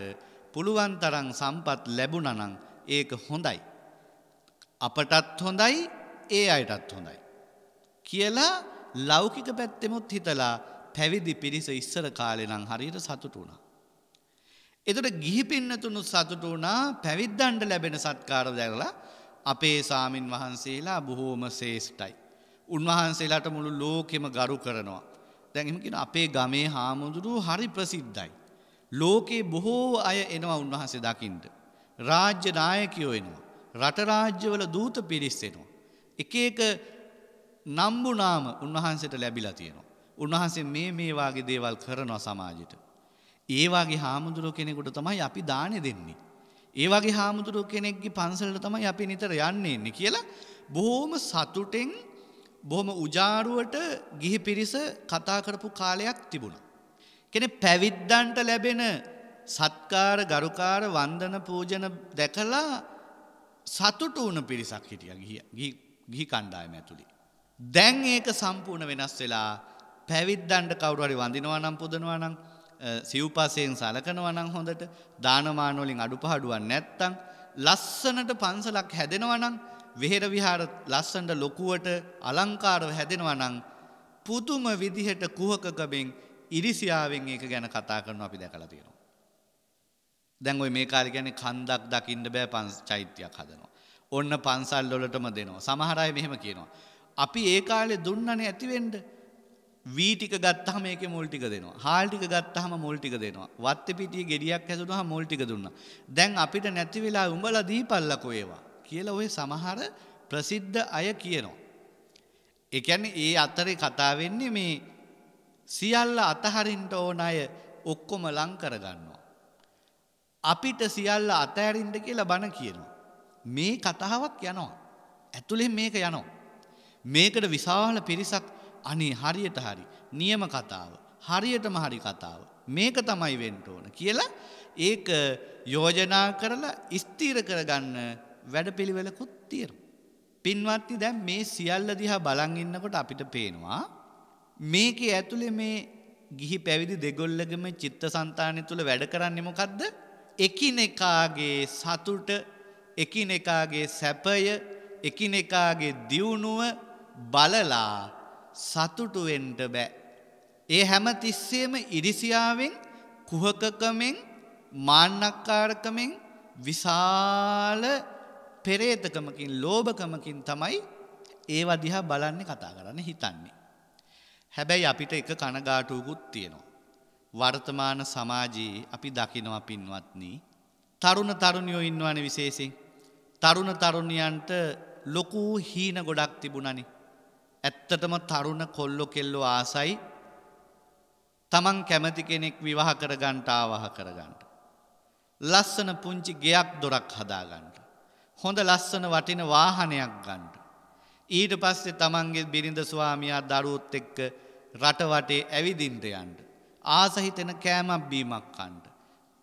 පුළුවන් තරම් සම්පත් ලැබුණනං ඒක හොඳයි. අපටත් හොඳයි ඒ අයටත් හොඳයි. කියලා ලෞකික පැත්තෙමුත් හිතලා පැවිදි පිරිස ඉස්සර කාලෙනං හරියට සතුටුනා. එතට ගිහි පින්නතුනු සතුට වනා පැවිද්දන්ට ලැබෙන සත්කාර දැරලා අපේ සාමීන් වහන්සේලා බොහෝම සේෂ්ටයි. උන්වහන්සේලාට මුළු ලෝකෙම ගරු කරනවා. දැන්මකින අපේ ගමේ හාමුදුරු හරි ප්‍රසිද්ධයි. ලෝකයේ බොහෝ අය එනවා උන්වහන්සේ දකිින්ට. රාජ්‍ය නායකයෝ එනවා. රටරාජ්‍යවල දූත පිරිස්සෙනවා. එක එක නම්බුනාම උන්වහන්සට ලැබිලා තියෙනවා. උන්වහන්සේ මේ මේවාගේ දේවල් කරනවා සමාජිට. ඒවාගේ හාමුදුරුව කෙනෙකුට තමයි අපි දානය දෙන්නේ. ඒවගේ හාමුදුරුව කෙනෙක්ගේ පන්සලට තමයි අපි නිතර යන්නේ එන්නේ කියලා බොහෝම සතුටෙන් බොහොම උජාරුවට ගිහි පිරිස කතා කරපු කාලයක් තිබුණා. කෙනෙ පැවිද්දන්ට ලැබෙන සත්කාර ගරුකාර වන්දන පූජන දැකලා සතුට වුණ පිරිසක් හිටිය ගිහි කණ්ඩායම ඇතුළි. දැන් ඒක සම්පූර්ණ වෙනස් වෙලා පැවිද්දන්ට කවුරු හරි වඳිනවා නම් පුදනවා නම් සිව්පසයෙන් සලකනවා නම් හොඳට දානමාන වලින් අඩුපාඩුවක් නැත්තම් ලස්සනට පන්සලක් හැදෙනවා නම් විහෙර විහාර ලස්සනට ලොකුවට අලංකාරව හැදෙනවා නම් පුදුම විදිහට කුහකකමෙන් ඉරිසියාවෙන් ඒක ගැන කතා කරනවා අපි දැකලා තියෙනවා. දැන් ওই මේ කාලේ කියන්නේ කන්දක් දකින්න බෑ පන්ස චෛත්‍යයක් හදනවා. ඔන්න පන්සල් වලටම දෙනවා. සමහර අය මෙහෙම කියනවා. අපි ඒ කාලේ දුන්නනේ ඇතිවෙන්නේ වී ටික ගත්තහම ඒකේ මුල් ටික දෙනවා. හාල් ටික ගත්තහම මුල් ටික දෙනවා. වත්ති පිටියේ ගෙඩියක් හැදුනහම මුල් ටික දුන්නා. දැන් අපිට නැති වෙලා උඹලා දීපල්ලකෝ ඒවා කියලා ওই සමහර ප්‍රසිද්ධ අය කියනවා. ඒ කියන්නේ ඒ අතරේ කතා වෙන්නේ මේ සියල්ල අතහරින්න ඕන අය ඔක්කොම ලං කරගන්නවා. අපිට සියල්ල අතහැරින්න කියලා බණ කියනවා. මේ කතාවක් යනවා. ඇතුළෙන් මේක යනවා. මේකට විශාල පිරිසක් අනේ හරියට හරි නියම කතාව හරියටම හරි කතාව මේක තමයි වෙන්න ඕන කියලා ඒක යෝජනා කරලා ස්ථීර කරගන්න වැඩපිළිවෙලකුත් තියෙනවා. පින්වත්නි දැන් මේ සියල්ල දිහා බලන් ඉන්නකොට අපිට පේනවා මේකේ ඇතුලේ මේ ගිහි පැවිදි දෙගොල්ලගම චිත්තසංතානය තුළ වැඩ කරන්නේ මොකද්ද? එකිනෙකාගේ සතුට, එකිනෙකාගේ සැපය, එකිනෙකාගේ දියුණුව බලලා සතුටුවෙන්ට බෑ. ඒ හැම තිස්සේම ඉරිසියාවෙන් කුහකකමෙන් මාන්නක්කාරකමෙන් විශාල පෙරේතකමකින් ලෝභකමකින් තමයි ඒව දිහා බලන්නේ කතා කරන්න හිතන්නේ. හැබැයි අපිට එක කනගාටුවකුත් තියෙනවා. වර්තමාන සමාජයේ අපි දකිනවා පින්වත්නි තරුණ තරුණියෝ ඉන්නවනේ විශේෂයෙන්. තරුණ තරුණියන්ට ලොකු හීන ගොඩක් තිබුණනේ. ඇත්තටම තරුණ කොල්ලො කෙල්ලො ආසයි තමන් කැමති කෙනෙක් විවාහ කරගන්ට ආවාහ කරගන්ට. ලස්සන පුංචි ගෙයක් දොරක් හදාගන්ට. හොඳ ලස්සන වටින වාහනයක් ගන්ට. ඊට පස්සේ තමන්ගේ බිරිඳ ස්වාමයා දරුවොත් එක්ක රටවටේ ඇවිදින්ටයන්ට. ආසහිතෙන කෑමක් බීමක් කන්ට.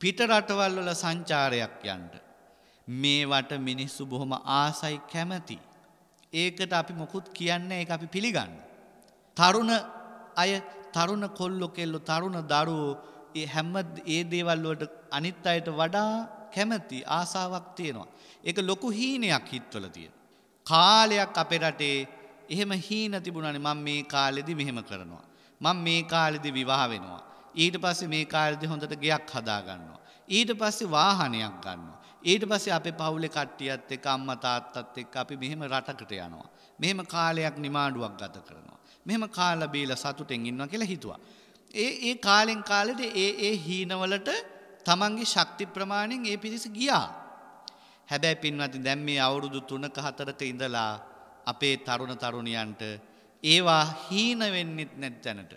පිට රටවල්වල සංචාරයක් යන්ට. මේවට මිනිස්සු බොහොම ආසයි කැමතියි. ඒකට අපි මොකුත් කියන්නේ ඒ අපි පිළිගන්න. තරුණ අය තරුණ කොල්ලො කෙල්ලො තරුණ දරුවෝ ඒ හැම්ම ඒ දේවල්ලුවට අනිත් අයට වඩා කැමැති ආසාවක් තියෙනවා. ඒක ලොකු හීනයක් හිත්වල තිය. කාලයක් අපේ රටේ එහෙම හීන තිබුණනි මං මේ කාලෙදි මෙහෙම කරනවා. මං මේ කාලෙදි විවාහ වෙනවා. ඊට පස්සේ මේ කාලෙදි හොඳට ගයක් හදාගන්නවා. ඊට පස්සේ වාහනයක් ගන්නවා. ඊට පස්සේ අපේ පවුලේ කට්ටියත් එක්ක අම්මා තාත්තත් එක්ක අපි මෙහෙම රටකට යනවා. මෙහෙම කාලයක් නිමාඩුවක් ගත කරනවා. මෙහෙම කාලා බීලා සතුටෙන් ඉන්නවා කියලා හිතුවා. ඒ ඒ කාලෙන් කාලෙට ඒ ඒ හීනවලට තමන්ගේ ශක්ති ප්‍රමාණෙන් ඒ පිරිස ගියා. හැබැයි පින්වත්නි දැන් මේ අවුරුදු 3ක 4ක ඉඳලා අපේ තරුණ තරුණියන්ට ඒවා හීන වෙන්නෙත් නැත් දැනට.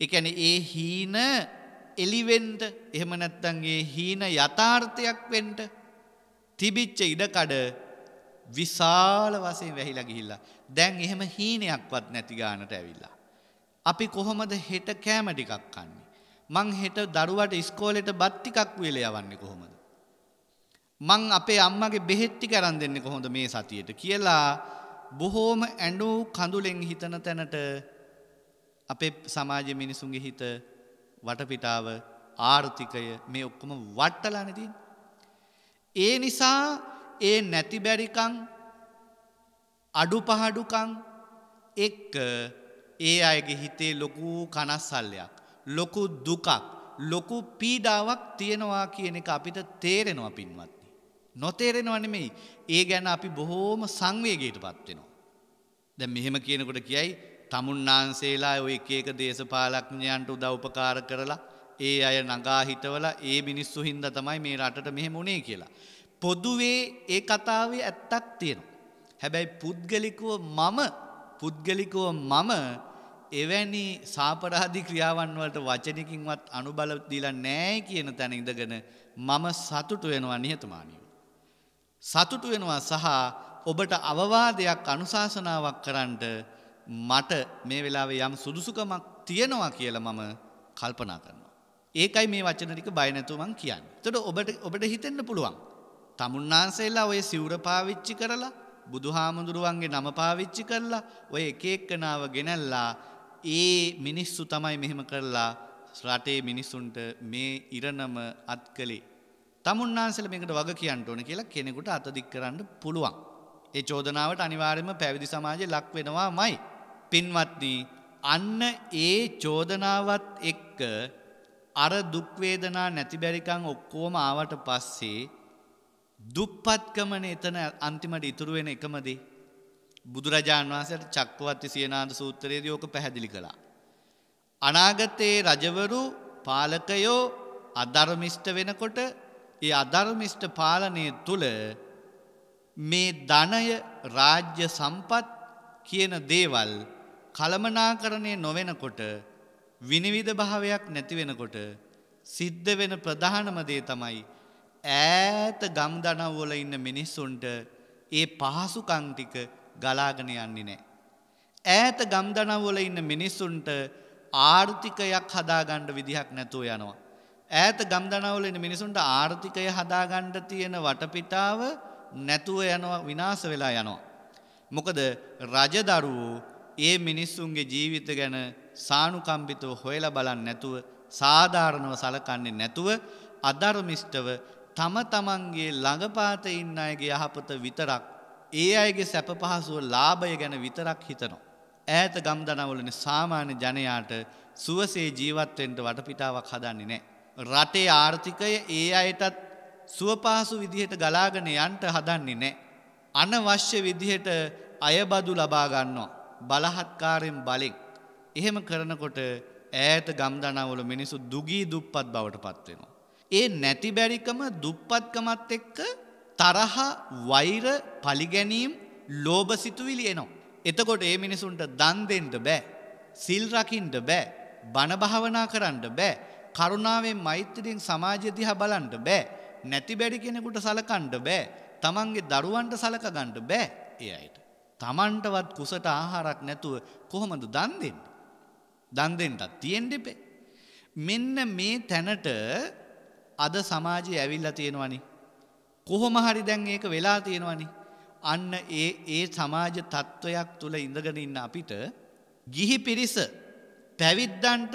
ඒ කියන්නේ ඒ හීන එලිවෙන්ට එහෙම නැත්තන්ගේ හීන යථාර්ථයක් වෙන්ට තිබිච්ච ඉඩකඩ විශාල වසයෙන් වැහිලා ගිහිල්ලා. දැන් එහෙම හීනයක්වත් නැති ගානට ඇවිල්ලා. අපි කොහොමද හෙට කෑම ටිකක් කන්නේ. මං හෙට දරුවට ඉස්කෝලෙට බත්තිකක් වෙල යවන්නේ කොහොමද. මං අපේ අම්මගේ බෙහෙත්ති කරන් දෙන්න කොහොඳ මේ සතියට කියලා බොහෝම ඇඩු කඳුලෙන් හිතන තැනට අපේ සමාජ මිනිසුන්ගේ හිත වටපිටාව ආර්ථිකය මේ ඔක්කොම වට්ටලානදී. ඒ නිසා ඒ නැතිබැරිකං අඩු පහඩුකං එක් ඒ අයගේ හිතේ ලොකු කනස්සල්ලයක්. ලොකු දුකක් ලොකු පීඩාවක් තියෙනවා කියන එක අපිට තේරෙනවා පින්වත්නි. නොතේරෙනවා නෙමෙයි ඒ ගැන අපි බොහෝම සංවේගයට පත්වෙනවා. දැන් මෙහෙම කියනකොට කියයි තමුන්නාන්සේලා ඔය එක එක දේශපාලඥයන්ට උදව්පකාර කරලා ඒ අය නගා හිටවල ඒ මිනිස්සු හින්ද තමයි මේ රටට මෙහෙම උනේ කියලා. පොදුවේ ඒ කතාවේ ඇත්තක් තියෙනවා. හැබැයි පුද්ගලිකව මම පුද්ගලිකව මම එවැනි සාපරාධි ක්‍රියාවන් වලට වචනකින්වත් අනුබල දීලා නැහැ කියන තැන ඉඳගෙන මම සතුටු වෙනවා නිහතමානීව. සතුටු වෙනවා සහ ඔබට අවවාදයක් අනුශාසනාවක් කරන්නට මට මේ වෙලාවේ යම් සුදුසුකමක් තියෙනවා කියලා මම කල්පනා කරනවා. ඒකයි මේ වචනටික බයනැතුමන් කියන්න. තොට ඔබට ඔබට හිතෙන්න්න පුළුවන්. තමුන්නාන්සේල්ලා ඔය සිවර පාවිච්චි කරලා බුදුහාමුදුරුවන්ගේ නම පාවිච්චි කරලා ඔය එකේක්කනාව ගෙනල්ලා ඒ මිනිස්සු තමයි මෙහෙම කරලා රටේ මිනිස්සුන්ට මේ ඉරණම අත් කළේ. තමුන්නාන්සල මේකට වග කියන්න ඕන කියලා කෙනෙකුට අතදික් කරන්න පුළුවන්. ඒ චෝදනාවට අනිවාර්යම පැවිදි සමාජය ලක් වෙනවා මයි. පින්වත්නි අන්න ඒ චෝදනාවත් එක්ක අර දුක් වේදනා නැති බැරිකම් ඔක්කොම ආවට පස්සේ දුප්පත්කමනේ එතන අන්තිමට ඉතුරු වෙන එකම දේ. බුදුරජාන් වහන්සේට චක්කවත්ති සීනාද සූත්‍රයේදී ඕක පැහැදිලි කළා. අනාගතයේ රජවරු පාලකයෝ අධර්මිෂ්ඨ වෙනකොට ඒ අධර්මිෂ්ඨ පාලනය තුළ මේ ධනය රාජ්‍ය සම්පත් කියන දේවල් කළමනාකරණය නොවෙනකොට විනිවිධ භාවයක් නැතිවෙනකොට සිද්ධ වෙන ප්‍රධානමදේ තමයි ඈත ගම් දනව්වල ඉන්න මිනිස්සුන්ට ඒ පහසුකංටික ගලාගෙන යන්නේ නෑ. ඈත ගම් දනව්වල ඉන්න මිනිස්සුන්ට ආර්ථිකයක් හදාගණ්ඩ විදිහක් නැතුව යනවා. ඈත ගම් දනවල ඉන්න මිනිසුන්ට ආර්ථිකය හදාගණ්ඩ තියෙන වටපිටාව නැතුව යනවා විනාස වෙලා යනවා. මොකද රජදරුවූ ඒ මිනිස්සුන්ගේ ජීවිත ගැන සානුකම්පිතව හොයල බලන් නැතුව සාධාරණව සලකන්නේ නැතුව අධර්මිෂ්ටව තම තමන්ගේ ළඟපාත ඉන්න අයගේ යහපත විතරක් ඒ අයගේ සැප පහසුව ලාභය ගැන විතරක් හිතනවා. ඈත ගම්දනවලන සාමාන්‍ය ජනයාට සුවසේ ජීවත්වෙන්ට වටපිටාවක් හදන්නේ නෑ. රටේ ආර්ථිකය ඒ අයටත් සුවපහසු විදිහට ගලාගෙන යන්ට හදන්නේ නෑ. අනවශ්‍ය විදිහට අයබදු ලබාගන්නවා. බලහත්කාරයෙන් බලෙක්. එහෙම කරනකොට ඈත ගම්දනවල මිනිසු දුගී දුප්පත් බවට පත්වෙනවා. ඒ නැතිබැරිකම දුප්පත්කමත් එක්ක තරහ වෛර පලිගැනීම් ලෝබ සිතුවිලි එනවා. එතකොට ඒ මිනිසුන්ට දන්දෙන්ට බෑ. සිල්රකින්ට බෑ. බණභාවනා කරන්න බෑ. කරුණාවෙන් මෛත්‍රයෙන් සමාජදිහා බලන්ට බෑ. නැතිබැඩි කෙනෙකුට සලකණ්ඩ බෑ. තමන්ගේ දරුවන්ට සලකගණ්ඩ බෑ ඒ අයට. තමන්ටවත් කුසට ආහාරක් නැතුව කොහොමද දන් දෙන්න. දන් දෙන්නත් තියෙන් දෙපේ. මෙන්න මේ තැනට අද සමාජය ඇවිල්ලා තියෙනවනි. කොහොම හරි දැන් ඒක වෙලා තියෙනවනි. අන්න ඒ ඒ සමාජ තත්ත්වයක් තුළ ඉඳගෙන ඉන්න අපිට ගිහි පිරිස පැවිද්දන්ට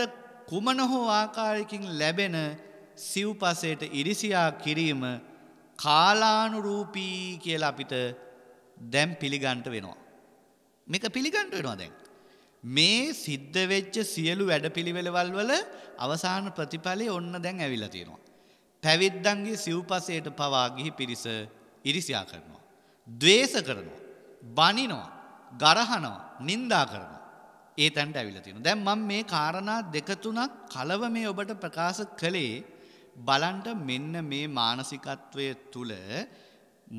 කුමන හෝ ආකාරයකින් ලැබෙන සිව්පසයට ඉරිසියා කිරීම කාලානුරූපී කියලා අපිට දැන් පිළිගන්ට වෙනවා. මේක පිළිගන්ට වෙනවා දැන්. මේ සිද්ධ වෙච්ච සියලු වැඩපිළිවෙළවල් වල අවසාන ප්‍රතිඵලය ඔන්න දැන් ඇවිල්ලා තියෙනවා. පැවිද්දන්ගේ සිව්පසයට පවා ගිහි පිරිස ඉරිසියා කරනවා. ද්වේෂ කරනවා. බනිනවා. ගරහනවා. නින්දා කරනවා. ඒ තැන්ට ඇවිල්ලා තියෙනවා. දැන් මම මේ කාරණා දෙක තුනක් කලව මේ ඔබට ප්‍රකාශ කළේ බලන්ට මෙන්න මේ මානසිකත්වය තුළ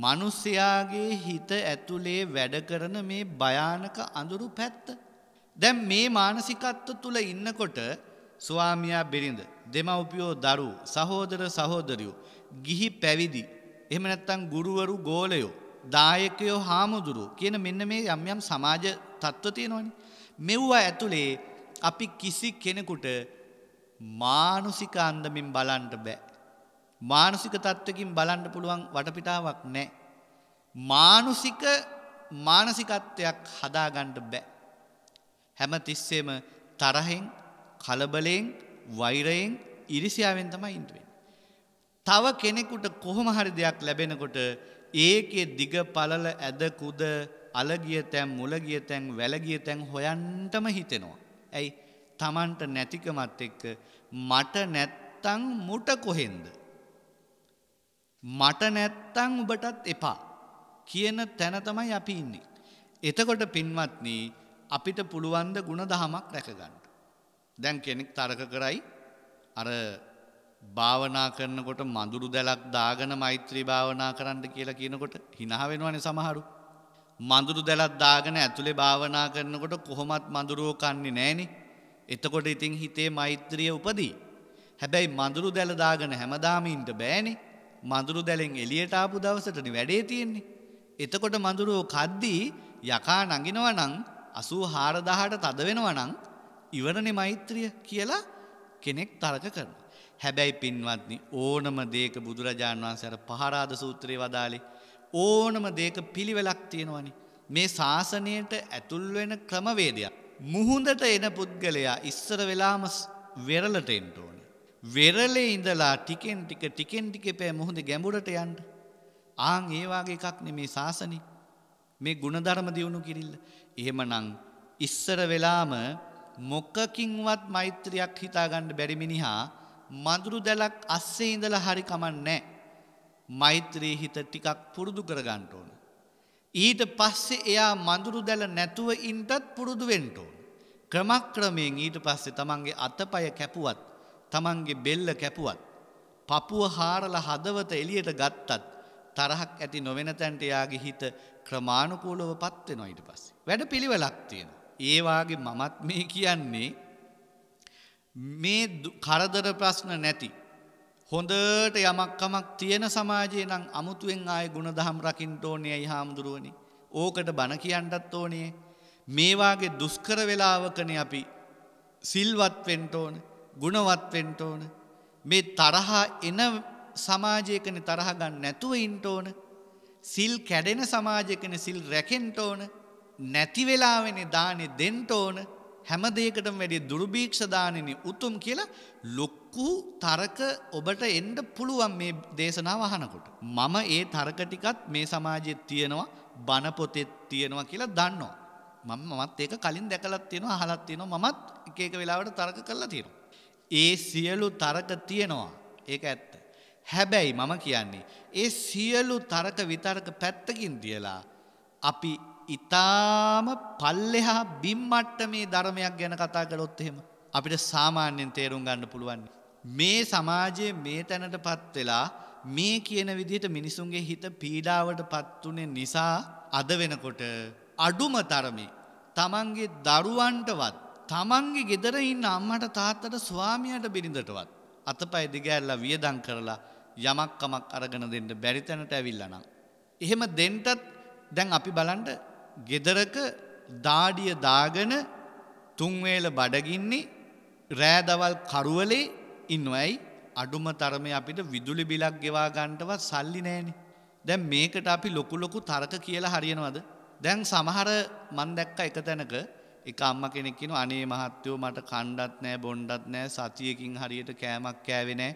මිනිස්යාගේ හිත ඇතුලේ වැඩ කරන මේ භයානක අඳුරු පැත්ත. දැන් මේ මානසිකත්ව තුල ඉන්නකොට ස්වාමියා බිරිඳ, දෙමව්පියෝ දරුවෝ, සහෝදර සහෝදරියෝ, ගිහි පැවිදි, එහෙම නැත්නම් ගුරුවරු ගෝලයෝ, දායකයෝ හාමුදුරුවෝ කියන මෙන්න මේ යම් යම් සමාජ තත්ත්ව තියෙනවනේ. මෙව්වා ඇතුලේ අපි කිසි කෙනෙකුට මානසික අන්දමින් බලන්න බෑ. මානසික තත්ත්වකින් බලන්න පුළුවන් වටපිටාවක් නැහැ. මානසික මානසිකත්වයක් හදාගන්න බෑ. හැම තිස්සෙම තරහෙන්, කලබලෙන්, වෛරයෙන්, ඉරිසියාවෙන් තමයි ඉඳුවේ. තව කෙනෙකුට කොහොම හරි දෙයක් ලැබෙනකොට ඒකේ දිග පළල ඇද කුද අලගිය තැන් මුලගිය තැන් වැලගිය තැන් හොයන්ටම හිතෙනවා. ඇයි? Tamanට නැතිකමත් එක්ක මට නැත්තම් මුට කොහෙන්ද? මට නැත්තං ඔබටත් එපා කියන තැන තමයි අපි ඉන්නේ. එතකොට පින්වත්නි අපිට පුළුවන්ද ගුණ දහමක් රැකගන්න. දැන් කෙනෙක් තරක කරයි අර භාවනා කරනකොට මඳුරු දැලක් දාගන මෛත්‍රී භාවනා කරන්න කියලා කියනකොට හිනාවෙනවන සමහරු. මඳුරු දැලත් දාගෙන ඇතුළේ භාවනා කරනකොට කොහොමත් මඳුරුවෝ කන්නේ නෑනි. එතකොට ඉතින් හිතේ මෛත්‍රිය උපදී. හැබැයි මඳුරු දැලදාගෙන හැමදාමීන්ට බෑනේ මඳුරු දැලෙන් එලියට ආපු දවසටන වැඩේ තියෙන්නේ. එතකොට මඳුරුවෝ කද්දී යකා නගිනව නං අසූ හාරදාහට තද වෙනවනං ඉවරණෙ මෛත්‍රිය කියලා කෙනෙක් තරක කරන. හැබැයි පින්වත්නි ඕනම දේක බුදුරජාණන් වහන්සේ අර පහරාද සූත්‍රයේ වදාලේ ඕනම දේක පිළිවෙලක් තියෙනවනේ. මේ ශාසනයට ඇතුල් වෙන ක්‍රමවේදයක්. මුහුඳට එන පුද්ගලයා ඉස්සර වෙලාම වෙරළට එන්න ඕනේ. වෙරලේ ඉඳලා ටිකෙන් ටික ටිකෙන් ටික පෑ මුහුද ගැඹුරට යන්න. ආන් ඒ වගේ එකක් නෙමේ සාසනෙ. මේ ಗುಣධර්ම දියුණු කිරිල්ල. එහෙමනම් ඉස්සර වෙලාම මොකකින්වත් මෛත්‍රියක් හිතා ගන්න බැරි මිනිහා මඳුරු දැලක් අස්සේ ඉඳලා හරි කමන්නේ මෛත්‍රී හිත ටිකක් පුරුදු කර ගන්න ඕන. ඊට පස්සේ එයා මඳුරු දැල නැතුව ඉන්නත් පුරුදු වෙන්න ඕන. ක්‍රමක්‍රමයෙන් ඊට පස්සේ තමන්ගේ අතපය කැපුවත් තමන්ගේ බෙල්ල කැපුවත් පපුව හාරලා හදවත එළියට ගත්තත් තරහක් ඇති නොවෙන තැන්ට එයාගේ හිත ක්‍රමානුකූලව පත් වෙනවා ඊට පස්සේ. වැඩ පිළිවෙලක් තියෙනවා. ඒ වාගේ මමත් මේ කියන්නේ මේ කරදර ප්‍රශ්න නැති හොඳට යමක්කමක් තියෙන සමාජයේ නම් අමුතුවෙන් ආය ගුණදහම් රකින්න ඕනේ අයි හාමුදුරුවනි. ඕකට බණ කියන්නත් ඕනේ. මේ වාගේ දුෂ්කර වෙලාවකනේ අපි සිල්වත් වෙන්න ඕනේ. ගුණවත් වෙන්න ඕන. මේ තරහා එන සමාජයකනේ තරහ ගන්න නැතුව ඉන්න ඕන. සිල් කැඩෙන සමාජයකනේ සිල් රැකෙන්න ඕන. නැති වෙලාවෙනේ දානෙ දෙන්න ඕන. හැම දෙයකටම වැඩි දුර්භීක්ෂ දානෙනි උතුම් කියලා ලොක්කු තරක ඔබට එන්න පුළුවන් මේ දේශනාව අහනකොට. මම ඒ තරක ටිකත් මේ සමාජයේ තියෙනවා බණ පොතෙත් තියෙනවා කියලා දන්නවා. මම මමත් ඒක කලින් දැකලත් තියෙනවා අහලත් තියෙනවා මමත් එක එක වෙලාවට තරක කරලා තියෙනවා. ඒ සියලු තරක තියෙනවා. ඒක ඇත්ත. හැබැයි මම කියන්නේ ඒ සියලු තරක විතරක පැත්තකින් තියලා අපි ඉතාම පල්ලෙහා බිම්මට්ට මේ ධර්මයක් ගැන කතා කළොත් එහෙම අපිට සාමාන්‍යයෙන් තේරුම් ගන්න පුළුවන්. මේ සමාජයේ මේ තැනට පත් වෙලා මේ කියන විදිහට මිනිසුන්ගේ හිත පීඩාවට පත් උනේ නිසා අද වෙනකොට අඩුම තරමේ තමන්ගේ දරුවන්ටවත් තමන්ගේ ගෙදර ඉන්න අම්මට තාත්තට ස්වාමියයට බිරිඳටවත් අතපය දිගෑල්ලා වියදම් කරලා යමක් කමක් අරගෙන දෙන්න බැරි තැනට ඇවිල්ලා නම් එහෙම දෙන්නත් දැන් අපි බලන්න ගෙදරක දාඩිය දාගෙන තුන් වේල බඩගින්නේ රෑ දවල් කරවලේ ඉන්නවයි අඩුම තරමේ අපිට විදුලි බිලක් ගෙවා ගන්නටවත් සල්ලි නැහනේ දැන් මේකට අපි ලොකු ලොකු තර්ක කියලා හරියනවද දැන් සමහර මන් දැක්ක එක තැනක එක අම්ම කෙනෙක් කියන අනේ මහත්තයෝ මට කණ්ඩත් නෑ බොන්්ඩත් නෑ සතියකින් හරියට කෑමක් කෑවෙනෑ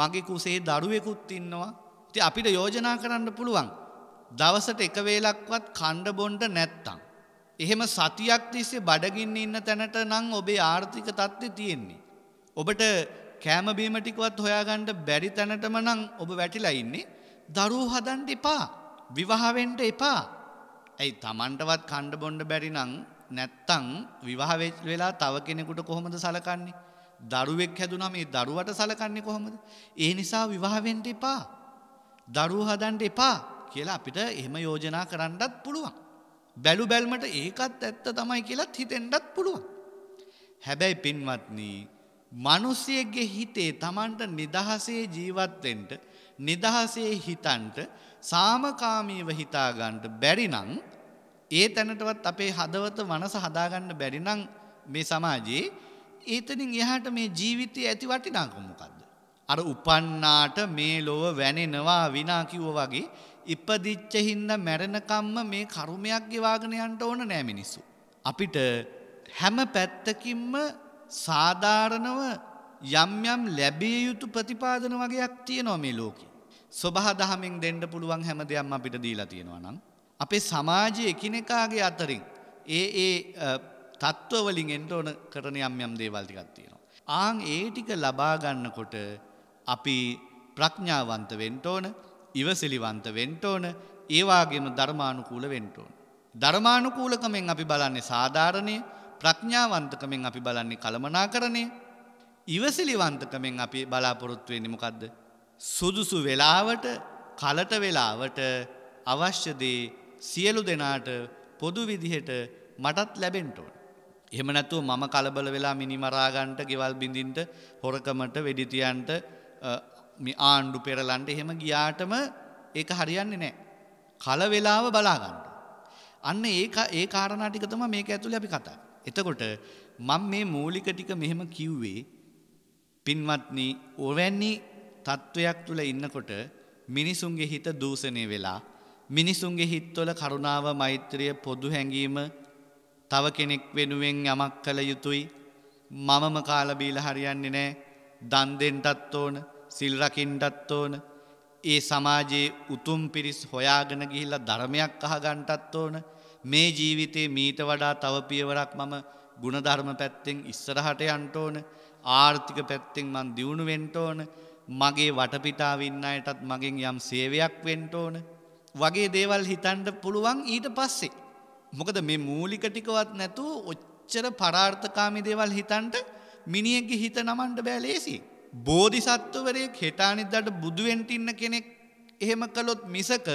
මගේ කුසේ දරුවෙකුත් ඉන්නවා ති අපිට යෝජනා කරන්න පුළුවන් දවසට එක වේලක්වත් කණ්ඩ බොන්්ඩ නැත්තං. එහෙම සතියක් තිස්සේ බඩගින්න ඉන්න තැනට නං ඔබේ ආර්ථික තත්ත්වය තියෙන්නේ. ඔබට කෑමබීමටිකවත් හොයාගණ්ඩ බැරි තැනටම නං ඔබ වැටිලා ඉන්නේ දරූ හදන්ට එපා විවාහවෙන්ට එපා ඇයි තමන්ටවත් කණ්ඩ බොන්්ඩ බැරි නං නැත්තං විවාහ වෙලා තව කෙනෙකුට කොහොමද සලකන්නේ දරුවෙක් හැදුනම මේ දරුවට සලකන්නේ කොහොමද? ඒ නිසා විවාහ වෙන්න එපා. දරුවෝ හදන්න එපා කියලා අපිට එහෙම යෝජනා කරන්නත් පුළුවන්. බැලු බැල්මට ඒකත් ඇත්ත තමයි කියලාත් හිතෙන්නත් පුළුවන්. හැබැයි පින්වත්නි, මිනිසියෙක්ගේ හිතේ Tamanට නිදහසේ ජීවත් නිදහසේ හිතන්ට සාමකාමීව හිතා ගන්න බැරි නම් ඒ තැනටවත් අපේ හදවත මනස හදාගන්න බැරි නම් මේ සමාජයේ ඒතනින් එහාට මේ ජීවිතය ඇති වටිනාකම මොකද්ද? අර උපන්නාට මේ ලොව වැනෙනවා විනා කිව්ව වගේ ඉපදිච්ච හින්දා මැරෙනකම්ම මේ කර්මයක් ගෙවාගෙන යන්න ඕන නෑ මිනිස්සු. අපිට හැම පැත්තකින්ම සාධාරණව යම් යම් ලැබිය යුතු ප්‍රතිපාදන වගේක් තියෙනවා මේ ලෝකේ. සබහ දහමින් දෙන්න පුළුවන් හැම දෙයක්ම අපිට දීලා තියෙනවා නම් අපේ සමාජය එකිනෙකාගේ අතරින් ඒ ඒ තත්ත්වවලින් එන්ට ඕන කරන යම් යම් දේවල්තිකත් තියෙනවා. ආං ඒ ටික ලබාගන්නකොට අපි ප්‍රඥාවන්ත වෙන්ට ඕන ඉවසිලිවන්ත වෙන්ට ඕන ඒවාගේම ධර්මානුකූල වෙන්ට ඕන. ධර්මානුකූලකමෙන් අපි බලන්නේ සාධාරණය ප්‍රඥාවන්තකමෙන් අපි බලන්නේ කළමනා කරණය ඉවසිලිවන්තකමෙන් අපි බලාපොරොත්තුවේ නිමකක්ද. සුදුසු වෙලාවට කලට වෙලාවට අවශ්‍යදේ සියලු දෙනාට පොදු විදිහට මටත් ලැබෙන්ටෝන්. එහෙම නැතුව මම කලබල වෙලා මිනිමරාගන්ට ගෙවල් බිඳින්ට හොරකමට වෙඩිතියන්ට ආණ්ඩු පෙරලන්ට එහෙම ගියාටම ඒක හරියන්නේ නෑ. කලවෙලාව බලාගන්න. අන්න ඒ ඒ කාරණටිකතම මේක ඇතුළ අපි කතා. එතකොට මං මේ මූලික ටික මෙහෙම කිව්වේ පින්වත්න ඕවැන්නේ තත්ත්වයක් තුළ ඉන්නකොට මිනිසුන්ගේ හිත දූසනය වෙලා මිනිසුන්ගේ හිත්වල කරුණාව මෛත්‍රිය පොදු හැඟීම තව කෙනෙක් වෙනුවෙන් යමක් කළ යුතුයි මමම කාලබීල හරියන්නේ නෑ දන්දෙන්ටත් ඕන සිල්රකින්ටත් ඕන ඒ සමාජයේ උතුම් පිරිස් හොයාගෙන ගිහිල්ලා ධර්මයක් අහගන්ටත් ඕන මේ ජීවිතේ මීට වඩා තව පියවරක් මම ගුණධර්ම පැත්තෙන් ඉස්සරහට යන්ට ඕන ආර්ථික පැත්තෙන් මං දියුණු වෙන්ට ඕන මගේ වටපිටාව ඉන්න අයටත් මගෙන් යම් සේවයක් වෙන්ට ඕන වගේ දේවල් හිතන්ට පුළුවන් ඊට පස්සේ. මොකද මේ මූලිකටිකවත් නැතු ඔච්චර පරාර්ථකාමි දේවල් හිතන්ට මිනිියකි හිත නමන්ට බෑලේසි. බෝධි සත්වවරයෙක් හෙටානිදට බුදුවෙන්ටින්න කෙනෙක් එහෙම කළොත් මිසක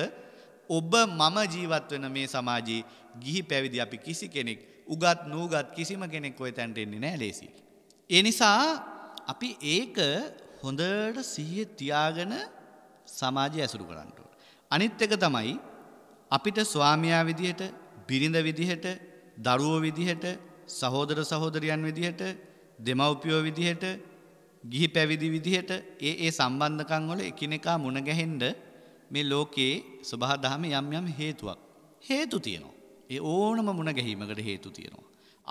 ඔබ මම ජීවත් වෙන මේ සමාජයේ ගිහි පැවිදි අපි කිසි කෙනෙක් උගත් නූගත් කිසිම කෙනෙක් ඔය තැන්ට එන්නේ නෑ ලේසි. එනිසා අපි ඒක හොඳට සිහිය තියාගෙන සමාජය ඇසුරු කරන්නට. අනිත් එක තමයි අපිට ස්වාමියා විදිහට බිරිඳ විදිහට දරුවෝ විදිහට සහෝදර සහෝදරියන් විදිහට දෙමව්පියෝ විදිහට ගිහි පැවිදි විදිහට ඒ ඒ සම්බන්ධකම් වල එකිනෙකා මුණ ගැහෙන්න මේ ලෝකයේ සබහා දහම යම් යම් හේතුවක් හේතු තියෙනවා. ඒ ඕනම මුණ ගැහිමකට හේතු තියෙනවා.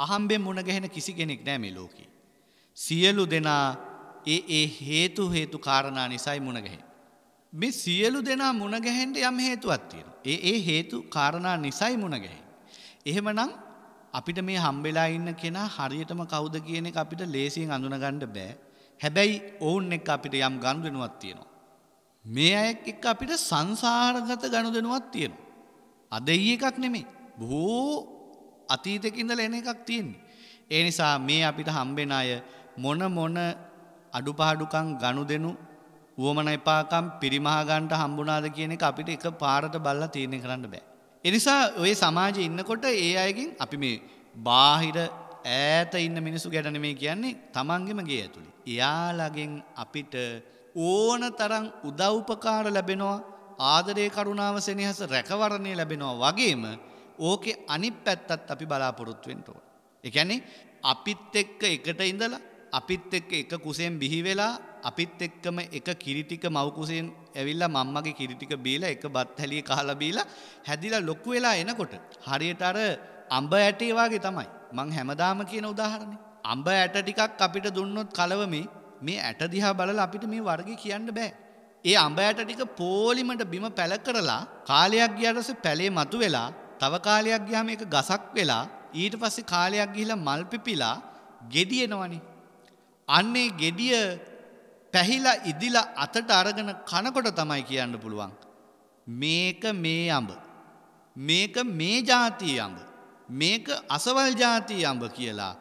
අහම්බෙන් මුණ ගැහෙන කිසි කෙනෙක් නෑ මේ ලෝකේ. සියලු දෙනා ඒ ඒ හේතු හේතු කාරණා නිසායි මුණ ගැහෙන්නේ. මේ සියලු දෙනා මුණගැහෙන්ට යම් හේතුවත් තියෙන. ඒ ඒ හේතු කාරණා නිසයි මුණගැහෙන්. එහෙමනම් අපිට මේ හම්බෙලා ඉන්න කෙනා හරියටම කවුද කියන එක අපිට ලේසියෙන් අඳුනගන්න බෑ. හැබැයි ඔවුන් එක්ක අපිට යම් ගනුදෙනුවක් තියෙනවා. මේ අය එක්ක අපිට සංසාරගත ගනුදෙනුවක් තියෙනවා. අද ඊ එකක් නෙමෙයි. බොහෝ අතීතක ඉඳලා එන එකක් තියෙන්නේ. ඒ නිසා මේ අපිට හම්බෙන අය මොන මොන අඩුපාඩුකම් ගනුදෙනු වුවමන එපාකම් පිරිමහාගන්ට හම්බුනාද කියන එක අපිට එක පාරට බල්ලා තීරණය කරන්න බෑ. එනිසා ඔය සමාජය ඉන්නකොට ඒ අයගෙන් අපි මේ බාහිර ඈත ඉන්න මිනිසු ගැටන මේ කියන්නේ තමන්ගෙම ගේ ඇතුළි. එයාලගෙන් අපිට ඕන තරං උදව්පකාර ලැබෙනවා ආදරය කරුණාව සෙනහස රැකවරණය ලැබෙනවා වගේම ඕකෙ අනිත් පැත්තත් අපි බලාපොරොත්තුවෙන්ට ඕන. එකැනෙ අපිත් එක්ක එකට ඉඳලා අපිත් එක්ක එක කුසයෙන් බිහි වෙලා අපිත් එක්කම එක කිරිටික මවකුසයෙන් ඇවිල්ලා මම්මගේ කිරිටික බීලා එක බත් හැලිය කහලා බීලා හැදිලා ලොකු වෙලා එනකොට හරියට අර අඹ ඇටේ වගේ තමයි මං හැමදාම කියන උදාහරණය අඹ ඇට ටිකක් අපිට දුන්නොත් කලව මේ මේ ඇට දිහා බලලා අපිට මේ වර්ගය කියන්න බෑ ඒ අඹ ඇට ටික පෝලිමට බිම පැල කරලා කාලයක් ගියාට පස්සේ පැලේ මතු වෙලා තව කාලයක් ගියාම ඒක ගසක් වෙලා ඊට පස්සේ කාලයක් ගිහිලා මල් පිපිලා gediyeනවනේ අන්නේ ගෙඩිය පැහිලා ඉදිලා අතට අරගෙන කනකොට තමයි කියන්න පුළුවන්. මේක මේ අඹ. මේක මේ ජාතිය අඹ. මේක අසවල් ජාතිය අඹ කියලා.